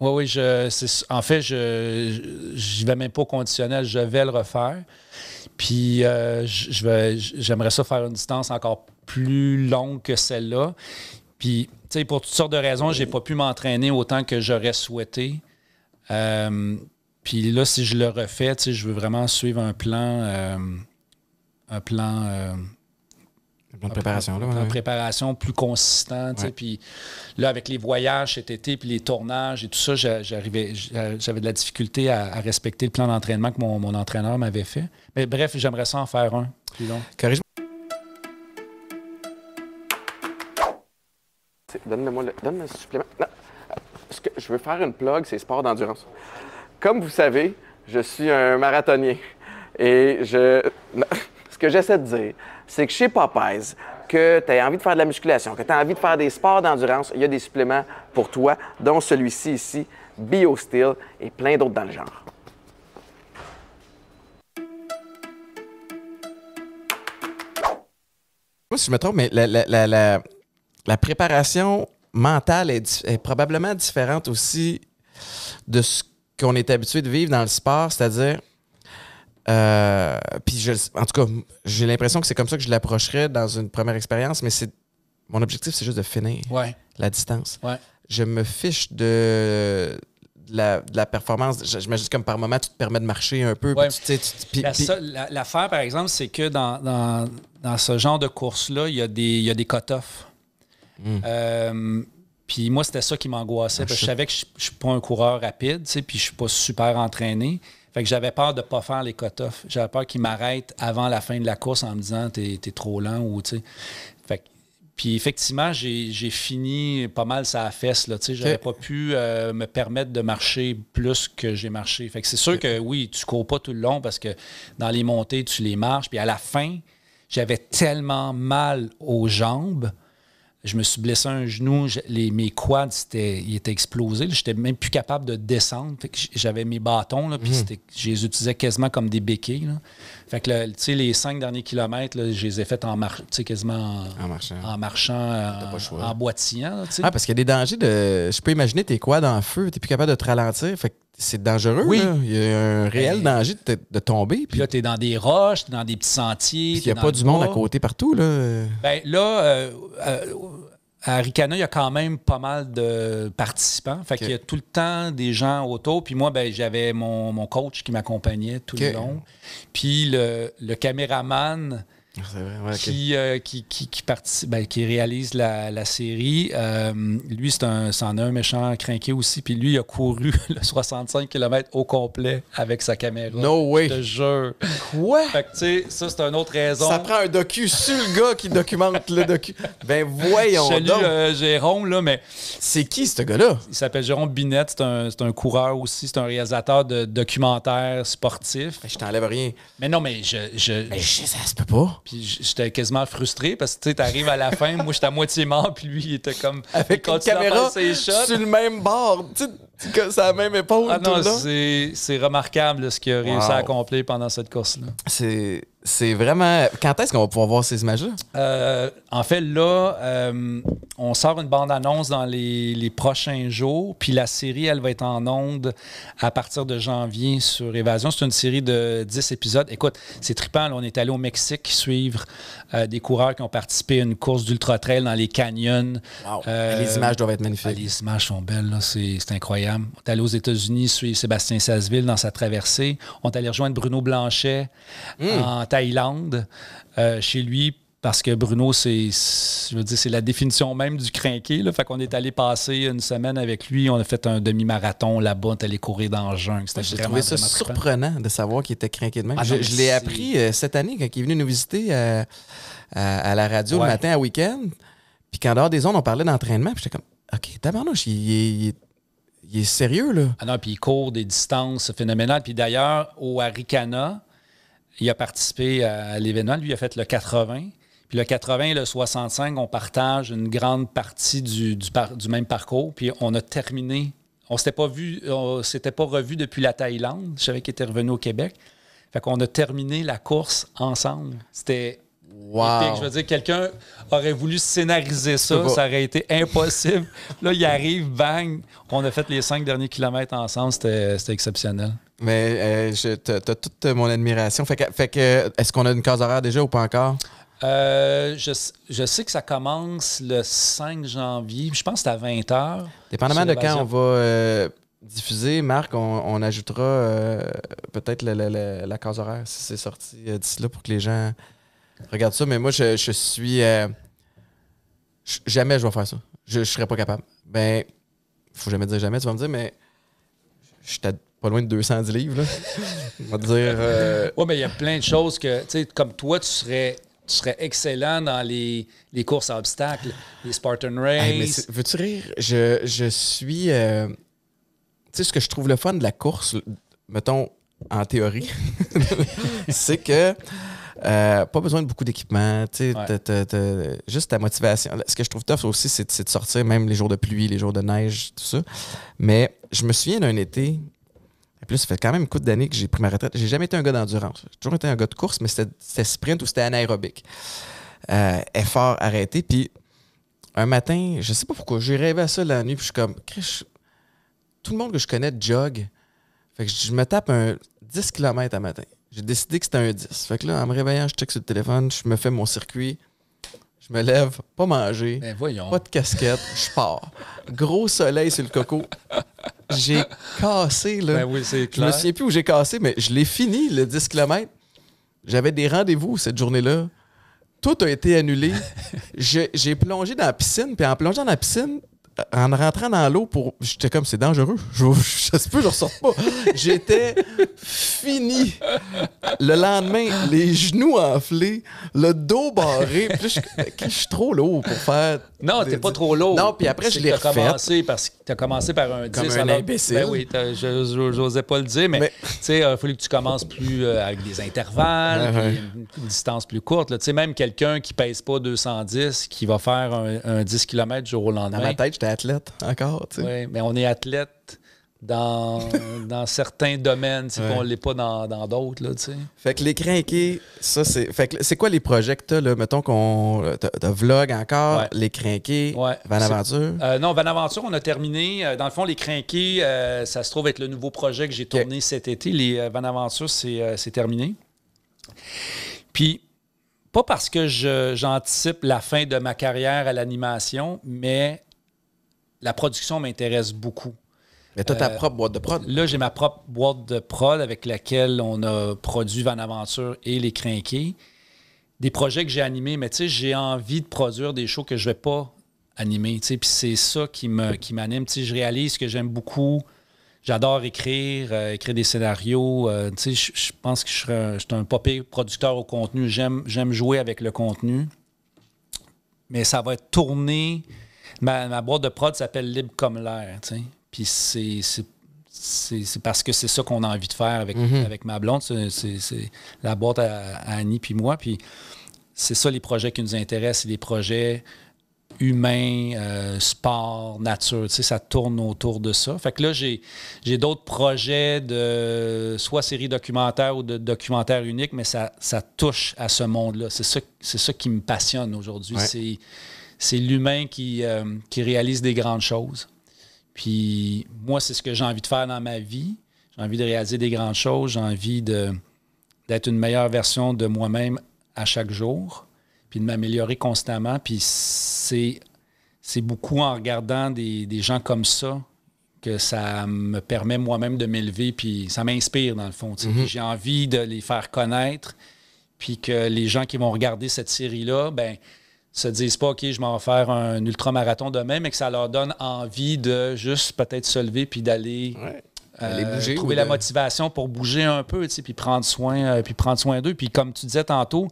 Oui, oui, je, en fait, je ne vais même pas au conditionnel, je vais le refaire. Puis euh, j'aimerais ça faire une distance encore plus longue que celle-là. Puis, tu sais, pour toutes sortes de raisons, je n'ai pas pu m'entraîner autant que j'aurais souhaité. Euh, puis là, si je le refais, tu sais, je veux vraiment suivre un plan, euh, un plan une préparation, plus consistante. Puis là, avec les voyages cet été, puis les tournages et tout ça, j'avais de la difficulté à, respecter le plan d'entraînement que mon, entraîneur m'avait fait. Mais bref, j'aimerais ça en faire un. donne moi le, donne supplément. Ce que je veux faire une plug, c'est sport d'endurance. Comme vous savez, je suis un marathonnier. Et je. Ce que j'essaie de dire, c'est que chez Popeyes, que tu as envie de faire de la musculation, que tu as envie de faire des sports d'endurance, il y a des suppléments pour toi, dont celui-ci ici, BioSteel et plein d'autres dans le genre. Moi, si je me trompe, mais la, préparation mentale est, probablement différente aussi de ce qu'on est habitué de vivre dans le sport, c'est-à-dire euh, puis en tout cas, j'ai l'impression que c'est comme ça que je l'approcherais dans une première expérience, mais c'est mon objectif, c'est juste de finir la distance. Je me fiche de, la, de la, performance. J'imagine comme par moment, tu te permets de marcher un peu. L'affaire, la par exemple, c'est que dans, ce genre de course-là, il y a des, des cut-offs. Hmm. Euh, puis moi, c'était ça qui m'angoissait. Ah, je savais que je ne suis pas un coureur rapide, puis je ne suis pas super entraîné. Fait que j'avais peur de ne pas faire les cut J'avais peur qu'ils m'arrêtent avant la fin de la course en me disant t'es trop lent ou tu sais. Fait puis effectivement, j'ai fini pas mal ça à la fesse. Je n'avais pas pu euh, me permettre de marcher plus que j'ai marché. Fait que c'est sûr que oui, tu cours pas tout le long parce que dans les montées, tu les marches. Puis à la fin, j'avais tellement mal aux jambes je me suis blessé un genou, les, mes quads étaient, ils étaient explosés. J'étais même plus capable de descendre. J'avais mes bâtons, là, puis mhm. je les utilisais quasiment comme des béquilles. Fait que les cinq derniers kilomètres, je les ai faits en marche quasiment en, marchant, en, marchant, euh, boitillant. ah, parce qu'il y a des dangers de. Je peux imaginer tes quads en feu, tu n'es plus capable de te ralentir. Fait c'est dangereux. Oui. Il y a un ben, réel danger de, tomber. Puis là, t'es dans des roches, es dans des petits sentiers. il n'y a pas du monde à côté partout. Là. Ben là, euh, euh, à Ricana, il y a quand même pas mal de participants. Fait qu'il y a tout le temps des gens autour. Puis moi, ben, j'avais mon, coach qui m'accompagnait tout le long. Puis le, le caméraman euh, qui, qui, qui, ben, réalise la, série. Euh, lui, c'est un, un méchant craqué aussi. Puis lui, il a couru le 65 km au complet avec sa caméra. No way! Je te Quoi? tu sais, ça, c'est une autre raison. Ça prend un docu sur le gars qui documente le docu. Ben, voyons Salut, euh, Jérôme, là, mais... C'est qui, ce gars-là? Il s'appelle Jérôme Binette. C'est un, coureur aussi. C'est un réalisateur de documentaires sportifs. Ben, je t'enlève rien. Mais non, mais je... je... Ben, je sais, ça se peut pas. Puis j'étais quasiment frustré parce que tu arrives à la fin, moi j'étais à moitié mort, puis lui il était comme. Avec une caméra sur le même bord. C'est la même épaule. Ah c'est remarquable ce qu'il a réussi à accomplir pendant cette course-là. C'est vraiment. Quand est-ce qu'on va pouvoir voir ces images-là? Euh, en fait, là, euh, on sort une bande-annonce dans les, prochains jours. Puis la série, elle va être en onde à partir de janvier sur Évasion. C'est une série de 10 épisodes. Écoute, c'est trippant. on est allé au Mexique suivre euh, des coureurs qui ont participé à une course d'ultra-trail dans les canyons. Euh, ah, les images doivent être magnifiques. Ah, les images sont belles, c'est incroyable. On est allé aux États-Unis suivre Sébastien Sasseville dans sa traversée. On est allé rejoindre Bruno Blanchet hmm. en Thaïlande, euh, chez lui, parce que Bruno, c'est, la définition même du crinqué. Là. Fait qu'on est allé passer une semaine avec lui. On a fait un demi-marathon là-bas. On est allé courir dans le jungle. J'ai trouvé ça surprenant de savoir qu'il était crinqué de même. Ah je, l'ai appris euh, cette année quand il est venu nous visiter euh, à, la radio le matin à week-end. Puis qu'en dehors des ondes, on parlait d'entraînement. j'étais comme, OK, tabarnouche, il, est sérieux, là. Ah non, puis il court des distances phénoménales. Puis d'ailleurs, au Harikana, il a participé à l'événement. Lui, il a fait le 80. Puis le 80 et le 65, on partage une grande partie du, du, même parcours. Puis on a terminé. On s'était pas vu, on s'était pas revu depuis la Thaïlande. Je savais qu'il était revenu au Québec. Fait qu'on a terminé la course ensemble. C'était Wow. Je veux dire, quelqu'un aurait voulu scénariser ça, ça aurait été impossible. là, il arrive, bang, on a fait les cinq derniers kilomètres ensemble, c'était exceptionnel. Mais euh, t'as tu toute mon admiration. fait que est-ce qu'on a une case horaire déjà ou pas encore? Euh, je, sais que ça commence le 5 janvier. Je pense que c'est à 20 h. Dépendamment de quand on va euh, diffuser, Marc, on, ajoutera euh, peut-être la, case horaire si c'est sorti d'ici là pour que les gens regardent ça. Mais moi, je, suis. jamais je vais faire ça. Je ne serais pas capable. Ben, faut jamais dire jamais, tu vas me dire, mais je suis pas loin de 210 livres. Là. on va dire. Oui, mais il y a plein de choses que, tu sais, comme toi, tu serais tu serais excellent dans les, courses à obstacles, les Spartan Race. veux-tu rire? Je, je suis. Euh, tu sais, ce que je trouve le fun de la course, mettons, en théorie, c'est que. Euh, pas besoin de beaucoup d'équipement, juste ta motivation. Ce que je trouve tough aussi, c'est de sortir même les jours de pluie, les jours de neige, tout ça. Mais je me souviens d'un été, et puis ça fait quand même une couple d'années que j'ai pris ma retraite. J'ai jamais été un gars d'endurance. J'ai toujours été un gars de course, mais c'était sprint ou c'était anaérobique. Euh, effort arrêté. Puis un matin, je sais pas pourquoi, j'ai rêvé à ça la nuit, puis je suis comme, tout le monde que je connais jog. Fait que je me tape un 10 km à matin. J'ai décidé que c'était un 10. Fait que là, en me réveillant, je check sur le téléphone, je me fais mon circuit. Je me lève, pas manger, ben, voyons. pas de casquette, je pars. Gros soleil sur le coco. J'ai cassé, là. Ben oui, c'est clair. Je me souviens plus où j'ai cassé, mais je l'ai fini, le 10 km. J'avais des rendez-vous cette journée-là. Tout a été annulé. j'ai plongé dans la piscine, puis en plongeant dans la piscine, en rentrant dans l'eau, pour j'étais comme c'est dangereux. Je, je, sais plus, je ressors pas. J'étais fini. Le lendemain, les genoux enflés, le dos barré. Ben, je, suis trop lourd pour faire. Non, t'es pas trop lourd. Non, puis après, je l'ai refait. parce que t'as commencé par un 10. Comme un imbécile. Ben oui, j'osais pas le dire, mais, tu sais, il euh, a que tu commences plus euh, avec des intervalles, une distance plus courte. Tu sais, même quelqu'un qui pèse pas 210, qui va faire un, 10 km jour au lendemain. À ma tête, athlète encore. Tu Oui, mais on est athlète dans, dans certains domaines, on ne l'est pas dans d'autres. Là, tu Fait que les crinqués, ça c'est. Fait c'est quoi les projets que là? Mettons qu'on. te vlog encore, les crinqués, Van Aventure? Euh, non, Van Aventure, on a terminé. Euh, dans le fond, les crinqués, euh, ça se trouve être le nouveau projet que j'ai tourné cet été. Les Van Aventure, c'est, terminé. Puis pas parce que j'anticipe la fin de ma carrière à l'animation, mais la production m'intéresse beaucoup. Mais as ta euh, propre boîte de prod. Là, j'ai ma propre boîte de prod avec laquelle on a produit Van Aventure et Les Crinqués. Des projets que j'ai animés, mais tu sais, j'ai envie de produire des shows que je ne vais pas animer. Tu puis c'est ça qui, me, qui m'anime. Tu sais, je réalise que j'aime beaucoup. J'adore écrire, euh, écrire des scénarios. Euh, tu sais, je pense que je suis un, un popé producteur au contenu. J'aime, j'aime jouer avec le contenu. Mais ça va être tourné ma, boîte de prod s'appelle Libre comme l'air. Puis c'est parce que c'est ça qu'on a envie de faire avec, mhm. avec ma blonde. C'est la boîte à, Annie puis moi. Puis c'est ça les projets qui nous intéressent. les projets humains, euh, sport, nature. Tu ça tourne autour de ça. Fait que là, j'ai d'autres projets de soit séries documentaires ou de documentaire unique, mais ça, ça touche à ce monde-là. C'est ça, ça qui me passionne aujourd'hui c'est l'humain qui, euh, qui réalise des grandes choses. Puis moi, c'est ce que j'ai envie de faire dans ma vie. J'ai envie de réaliser des grandes choses. J'ai envie d'être une meilleure version de moi-même à chaque jour, puis de m'améliorer constamment. Puis c'est, c'est beaucoup en regardant des, gens comme ça que ça me permet moi-même de m'élever, puis ça m'inspire dans le fond. Mhm. J'ai envie de les faire connaître, puis que les gens qui vont regarder cette série-là, ben se disent pas, OK, je m'en vais faire un ultramarathon demain, mais que ça leur donne envie de juste peut-être se lever puis d'aller ouais. Euh, trouver la motivation pour bouger un peu, puis prendre soin, euh, puis prendre soin d'eux. Puis comme tu disais tantôt,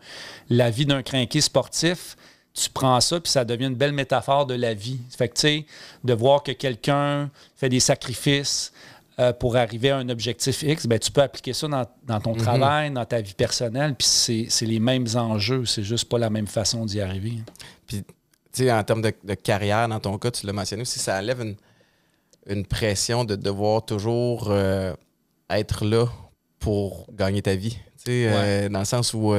la vie d'un crinqué sportif, tu prends ça, puis ça devient une belle métaphore de la vie. Fait que, tu sais, de voir que quelqu'un fait des sacrifices, euh, pour arriver à un objectif X, ben, tu peux appliquer ça dans, ton mhm. travail, dans ta vie personnelle, puis c'est les mêmes enjeux, c'est juste pas la même façon d'y arriver. Puis, tu sais, en termes de, carrière, dans ton cas, tu l'as mentionné aussi, ça enlève une, pression de devoir toujours euh, être là pour gagner ta vie. Tu sais, euh, dans le sens où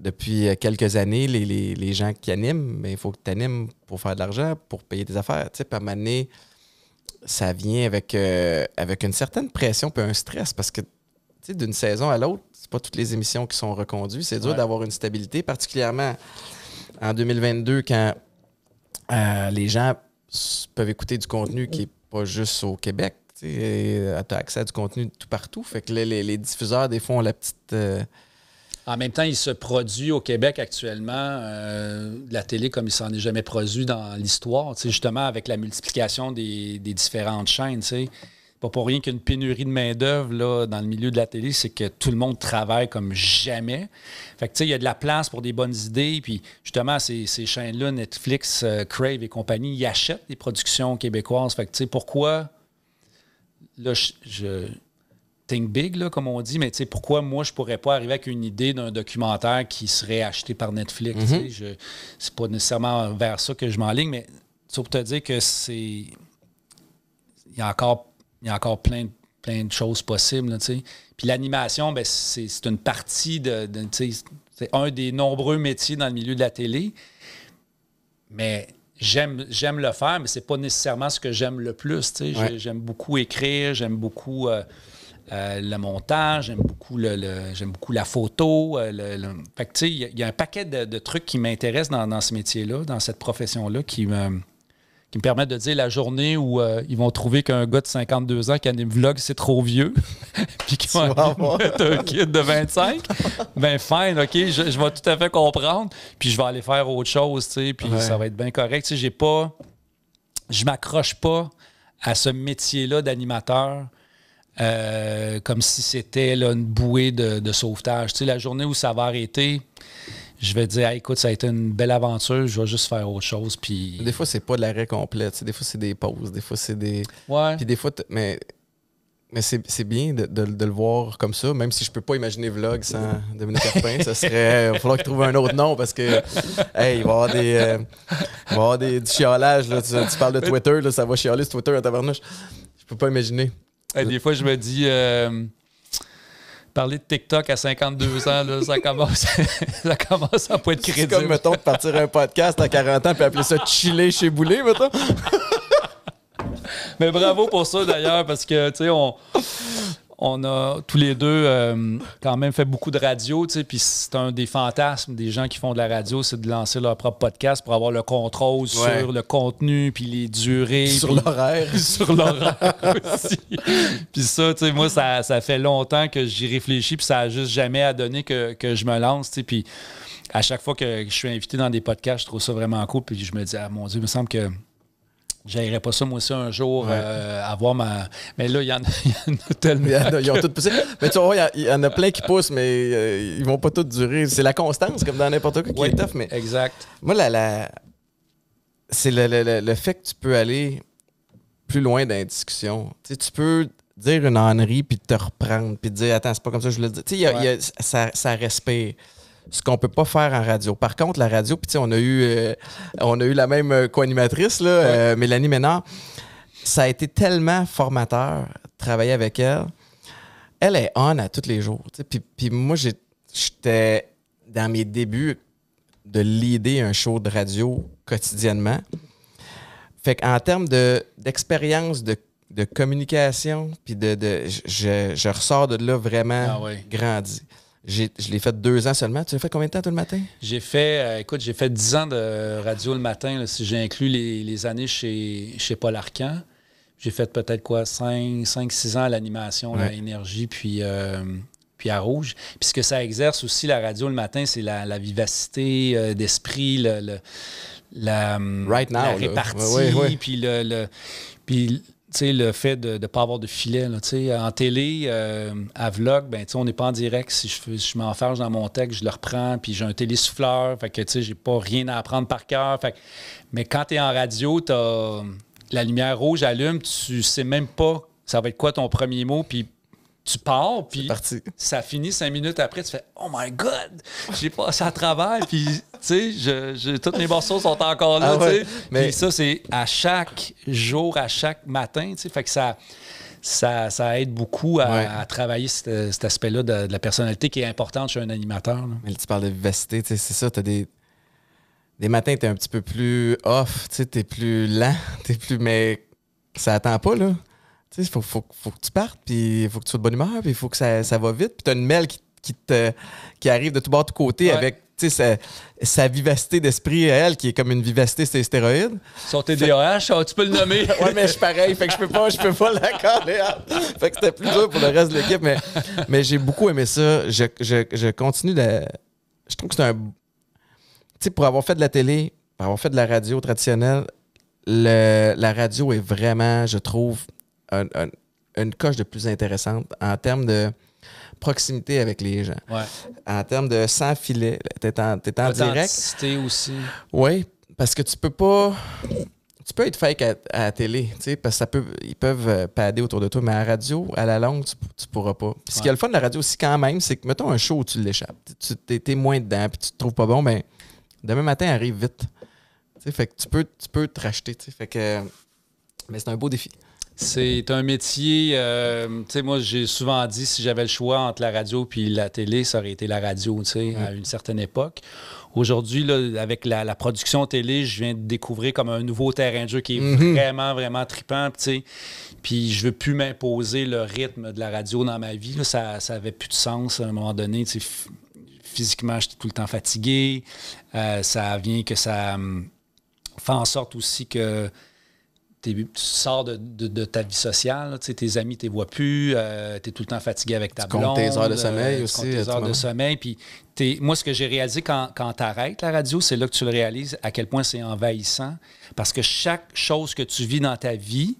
depuis quelques années, les, gens qui animent, ben, il faut que tu animes pour faire de l'argent, pour payer des affaires. tu à un ça vient avec, euh, avec une certaine pression puis un stress parce que d'une saison à l'autre, c'est pas toutes les émissions qui sont reconduites. C'est dur d'avoir une stabilité, particulièrement en 2022 quand euh, les gens peuvent écouter du contenu qui n'est pas juste au Québec. Tu euh, as accès à du contenu tout partout. Fait que les, diffuseurs, des fois, ont la petite. En même temps, il se produit au Québec actuellement euh, de la télé comme il s'en est jamais produit dans l'histoire, justement avec la multiplication des, différentes chaînes. n'est Pas pour rien qu'une pénurie de main-d'œuvre dans le milieu de la télé, c'est que tout le monde travaille comme jamais. Fait que, il y a de la place pour des bonnes idées. Puis, justement, ces, chaînes-là, Netflix, euh, Crave et compagnie, ils achètent des productions québécoises. Fait que, pourquoi. Là, je big, là, comme on dit, mais pourquoi moi, je pourrais pas arriver avec une idée d'un documentaire qui serait acheté par Netflix? Mm Je, c'est pas nécessairement vers ça que je m'enligne, mais pour te dire que c'est. Il y a encore, y encore plein, plein de choses possibles. Puis l'animation, ben, c'est, une partie de. de c'est un des nombreux métiers dans le milieu de la télé. Mais j'aime j'aime le faire mais c'est pas nécessairement ce que j'aime le plus j'aime beaucoup écrire j'aime beaucoup euh, euh, le montage, j'aime beaucoup, j'aime beaucoup la photo. Euh, le, il y, a un paquet de, trucs qui m'intéressent dans, ce métier-là, dans cette profession-là, qui me, qui me permettent de dire la journée où euh, ils vont trouver qu'un gars de 52 ans qui anime des c'est trop vieux, puis qu'ils vont mettre un kid de 25, ben fine, OK, je, vais tout à fait comprendre, puis je vais aller faire autre chose, tu puis ça va être bien correct. Tu sais, j'ai pas... Je m'accroche pas à ce métier-là d'animateur euh, comme si c'était une bouée de, sauvetage. Tu la journée où ça va arrêter, je vais dire, écoute, ça a été une belle aventure, je vais juste faire autre chose. Puis... Des fois, c'est pas de l'arrêt complet. des fois, c'est des pauses. Des fois, c'est des. Ouais. Puis des fois, mais mais c'est bien de, le voir comme ça, même si je peux pas imaginer vlog sans Dominique Carpin. ça serait. Il va falloir trouve un autre nom parce que hey, il va y avoir des. Euh, avoir des, du Tu, parles de Twitter, là, ça va chialer sur Twitter à tabarnouche. Je peux pas imaginer des fois, je me dis, euh, parler de TikTok à 52 ans, là, ça, commence, ça commence à pas être crédible. C'est comme, mettons, de partir un podcast à 40 ans puis appeler ça chiller chez Boulet, mettons. Mais bravo pour ça, d'ailleurs, parce que, tu sais, on on a tous les deux euh, quand même fait beaucoup de radio, tu sais, puis c'est un des fantasmes des gens qui font de la radio, c'est de lancer leur propre podcast pour avoir le contrôle sur le contenu, puis les durées. sur l'horaire. sur l'horaire aussi. puis ça, tu sais, moi, ça, fait longtemps que j'y réfléchis, puis ça n'a juste jamais à donner que, que je me lance, tu sais, puis à chaque fois que je suis invité dans des podcasts, je trouve ça vraiment cool, puis je me dis, ah mon Dieu, il me semble que J'aimerais pas ça, moi aussi, un jour, à euh, avoir ma. Mais là, il y, en a, tellement. Il y en a, Mais tu vois, il y, en a plein qui poussent, mais euh, ils vont pas tous durer. C'est la constance, comme dans n'importe quoi qui est tough. Mais exact. Moi, la, la... c'est le, fait que tu peux aller plus loin dans la discussion. tu peux dire une ânerie, puis te reprendre, puis te dire Attends, c'est pas comme ça que je voulais dire. Tu sais, ça, ça respire ce qu'on peut pas faire en radio. Par contre, la radio, puis on a eu euh, on a eu la même euh, co-animatrice, euh, Mélanie Ménard. Ça a été tellement formateur travailler avec elle. Elle est on à tous les jours. Puis, moi, j'étais dans mes débuts de l'idée un show de radio quotidiennement. Fait qu'en termes d'expérience, de, de, communication, puis de, je, je, ressors de là vraiment ah grandi je l'ai fait deux ans seulement. Tu l'as fait combien de temps, tout le matin? J'ai fait, euh, écoute, j'ai fait dix ans de radio le matin, si j'ai inclus les, années chez, chez Paul Arcan. J'ai fait peut-être quoi, cinq, cinq, six ans à l'animation, à l'énergie, puis, euh, puis à Rouge. Puis ce que ça exerce aussi, la radio le matin, c'est la, vivacité euh, d'esprit, le, la, hum, right répartie, puis le, sais, le fait de ne pas avoir de filet. Euh, en télé, euh, à vlog, ben, on n'est pas en direct. Si je, je m'enferme dans mon texte, je le reprends, puis j'ai un télésouffleur. Fait que je n'ai pas rien à apprendre par cœur. Fait... Mais quand tu es en radio, as... la lumière rouge allume, tu sais même pas ça va être quoi ton premier mot, puis tu pars, puis ça finit cinq minutes après, tu fais Oh my God, j'ai passé à travail, puis tu sais, toutes mes morceaux sont encore là, ah mais... ça, c'est à chaque jour, à chaque matin, tu sais, fait que ça. Ça, aide beaucoup à, travailler cet, aspect-là de, la personnalité qui est importante chez un animateur. Mais tu parles de vivacité, c'est ça, t'as des. Des matins, tu es un petit peu plus off, tu es plus lent, t'es plus. Mais ça attend pas, là. Tu sais, faut, faut, faut, que tu partes, puis faut que tu sois de bonne humeur, puis il faut que ça, ça, va vite. Puis t'as une mêle qui, qui, te, qui arrive de tout bord, de tout côté avec sa, sa, vivacité d'esprit réelle, elle, qui est comme une vivacité c'est stéroïdes. Sur TDAH, tu peux le nommer. ouais, mais je suis pareil, fait que je peux pas, je peux pas l'accorder. fait que c'était plus dur pour le reste de l'équipe, mais, mais j'ai beaucoup aimé ça. Je, je, je continue de. Je trouve que c'est un. Tu sais, pour avoir fait de la télé, pour avoir fait de la radio traditionnelle, le, la radio est vraiment, je trouve, une coche de plus intéressante en termes de proximité avec les gens. En termes de sans filet, tu en, direct. en direct. aussi. Oui, parce que tu peux pas. Tu peux être fake à, la télé, parce que ça peut, ils peuvent euh, padder autour de toi, mais à la radio, à la longue, tu, pourras pas. Puis ce qui est le fun de la radio aussi, quand même, c'est que, mettons un show où tu l'échappes, tu t'es, moins dedans, puis tu te trouves pas bon, ben demain matin, arrive vite. fait que tu peux, tu peux te racheter. Fait que, mais c'est un beau défi. C'est un métier. Euh, tu sais, moi, j'ai souvent dit si j'avais le choix entre la radio puis la télé, ça aurait été la radio, tu sais, à une certaine époque. Aujourd'hui, avec la, production télé, je viens de découvrir comme un nouveau terrain de jeu qui est mhm. vraiment, vraiment tripant. sais Puis je veux plus m'imposer le rythme de la radio dans ma vie. ça ça avait plus de sens à un moment donné. Physiquement, j'étais tout le temps fatigué. Euh, ça vient que ça hum, fait en sorte aussi que tu sors de, ta vie sociale, tes amis, ne te voient plus, euh, tu es tout le temps fatigué avec ta blonde. tes heures de sommeil euh, aussi. tes heures de sommeil. Puis moi, ce que j'ai réalisé quand, tu arrêtes la radio, c'est là que tu le réalises à quel point c'est envahissant. Parce que chaque chose que tu vis dans ta vie,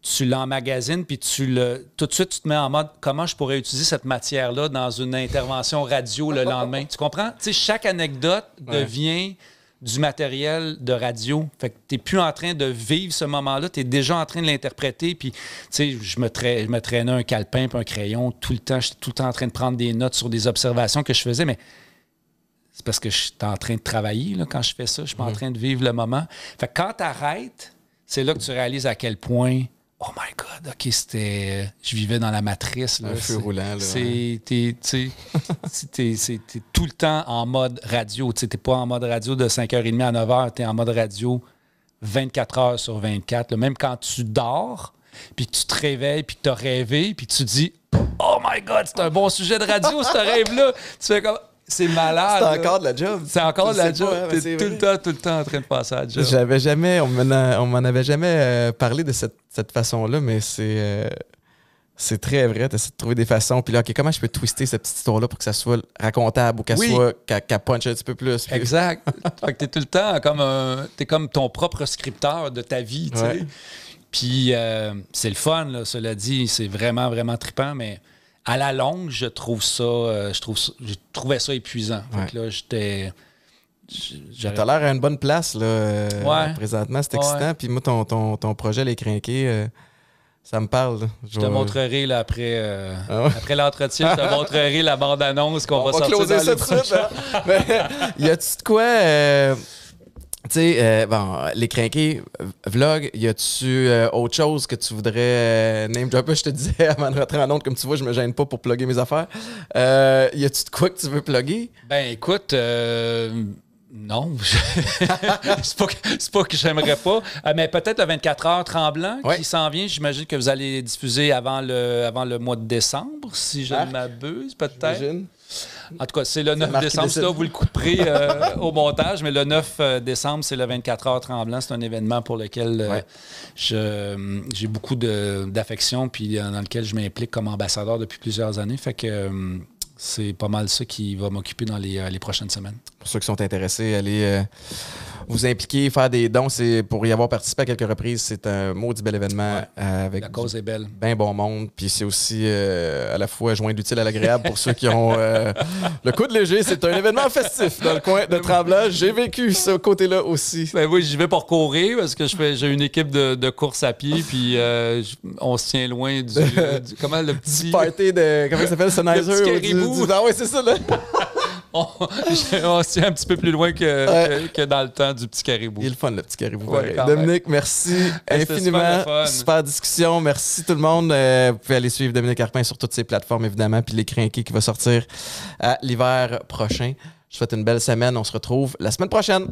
tu l'emmagasines, puis tu le. Tout de suite, tu te mets en mode comment je pourrais utiliser cette matière-là dans une intervention radio le lendemain. Tu comprends? chaque anecdote devient du matériel de radio. Fait que t'es plus en train de vivre ce moment-là, tu es déjà en train de l'interpréter. Puis, tu sais, je me, traînais un calepin un crayon tout le temps. J'étais tout le temps en train de prendre des notes sur des observations que je faisais, mais c'est parce que je suis en train de travailler là, quand je fais ça. Je suis pas en mm-hmm. train de vivre le moment. Fait que quand tu arrêtes, c'est là que tu réalises à quel point oh my God, OK, c'était. Je vivais dans la matrice. Là, un feu roulant. C'est tout le temps en mode radio. Tu n'es pas en mode radio de 5h30 à 9h, tu es en mode radio 24 h sur 24. Même quand tu dors, puis tu te réveilles, puis que tu as rêvé, puis tu dis Oh my God, c'est un bon sujet de radio, ce rêve-là. Tu fais comme c'est malade. C'est encore de la job. C'est encore de la job. Hein, t'es tout le temps, tout le temps en train de passer à la job. J'avais jamais, on m'en avait jamais euh, parlé de cette, façon-là, mais c'est. Euh, très vrai, tu de trouver des façons. Puis là, OK, comment je peux twister cette petite histoire-là pour que ça soit racontable ou qu'elle soit, un petit peu plus? Exact. fait que t'es tout le temps comme es comme ton propre scripteur de ta vie, tu Puis euh, c'est le fun, cela dit. C'est vraiment, vraiment trippant, mais à la longue, je trouve ça, euh, je, trouve trouvais ça épuisant. Fait là, j'étais. l'air à une bonne place, là, euh, présentement. C'est excitant. Puis moi, ton, ton, ton projet, les crinqués, euh, ça me parle. Je, te montrerai, là, après, ah après l'entretien, je te montrerai la bande-annonce qu'on va, sortir. Closer de hein. y a-tu de quoi tu sais, euh, bon, les crinqués, vlog, y a-tu euh, autre chose que tu voudrais euh, name dropper? Je te disais avant de rentrer en honte, comme tu vois, je me gêne pas pour plugger mes affaires. y a-tu de quoi que tu veux plugger? Ben, écoute, non. c'est pas que, j'aimerais pas. mais peut-être le 24 heures tremblant qui s'en vient. J'imagine que vous allez diffuser avant le, avant le mois de décembre, si je ne m'abuse, peut-être. En tout cas, c'est le 9 décembre. Ça, vous le couperez euh, au montage, mais le 9 euh, décembre, c'est le 24 heures tremblant. C'est un événement pour lequel euh, je, j'ai beaucoup d'affection, puis dans lequel je m'implique comme ambassadeur depuis plusieurs années. Fait que c'est pas mal ça qui va m'occuper dans les, les, prochaines semaines. Pour ceux qui sont intéressés, allez vous impliquer, faire des dons. C'est pour y avoir participé à quelques reprises. C'est un maudit bel événement euh, avec. La cause est belle. Ben bon monde. Puis c'est aussi euh, à la fois joint d'utile à l'agréable pour ceux qui ont euh, le coup de léger. C'est un événement festif dans le coin de Tremblant. J'ai vécu ce côté-là aussi. Ben oui, j'y vais pour courir parce que je fais, j'ai une équipe de, course à pied. Puis on se tient loin du, comment le petit. party de comment ça s'appelle, Sennheiser. Du, ah oui, c'est ça là. on, se un petit peu plus loin que, dans le temps du petit caribou. Il est le fun, le petit caribou. Dominique, merci infiniment. Super, discussion. Merci tout le monde. Euh, vous pouvez aller suivre Dominique Carpin sur toutes ses plateformes, évidemment, puis les qui va sortir à l'hiver prochain. Je vous souhaite une belle semaine. On se retrouve la semaine prochaine.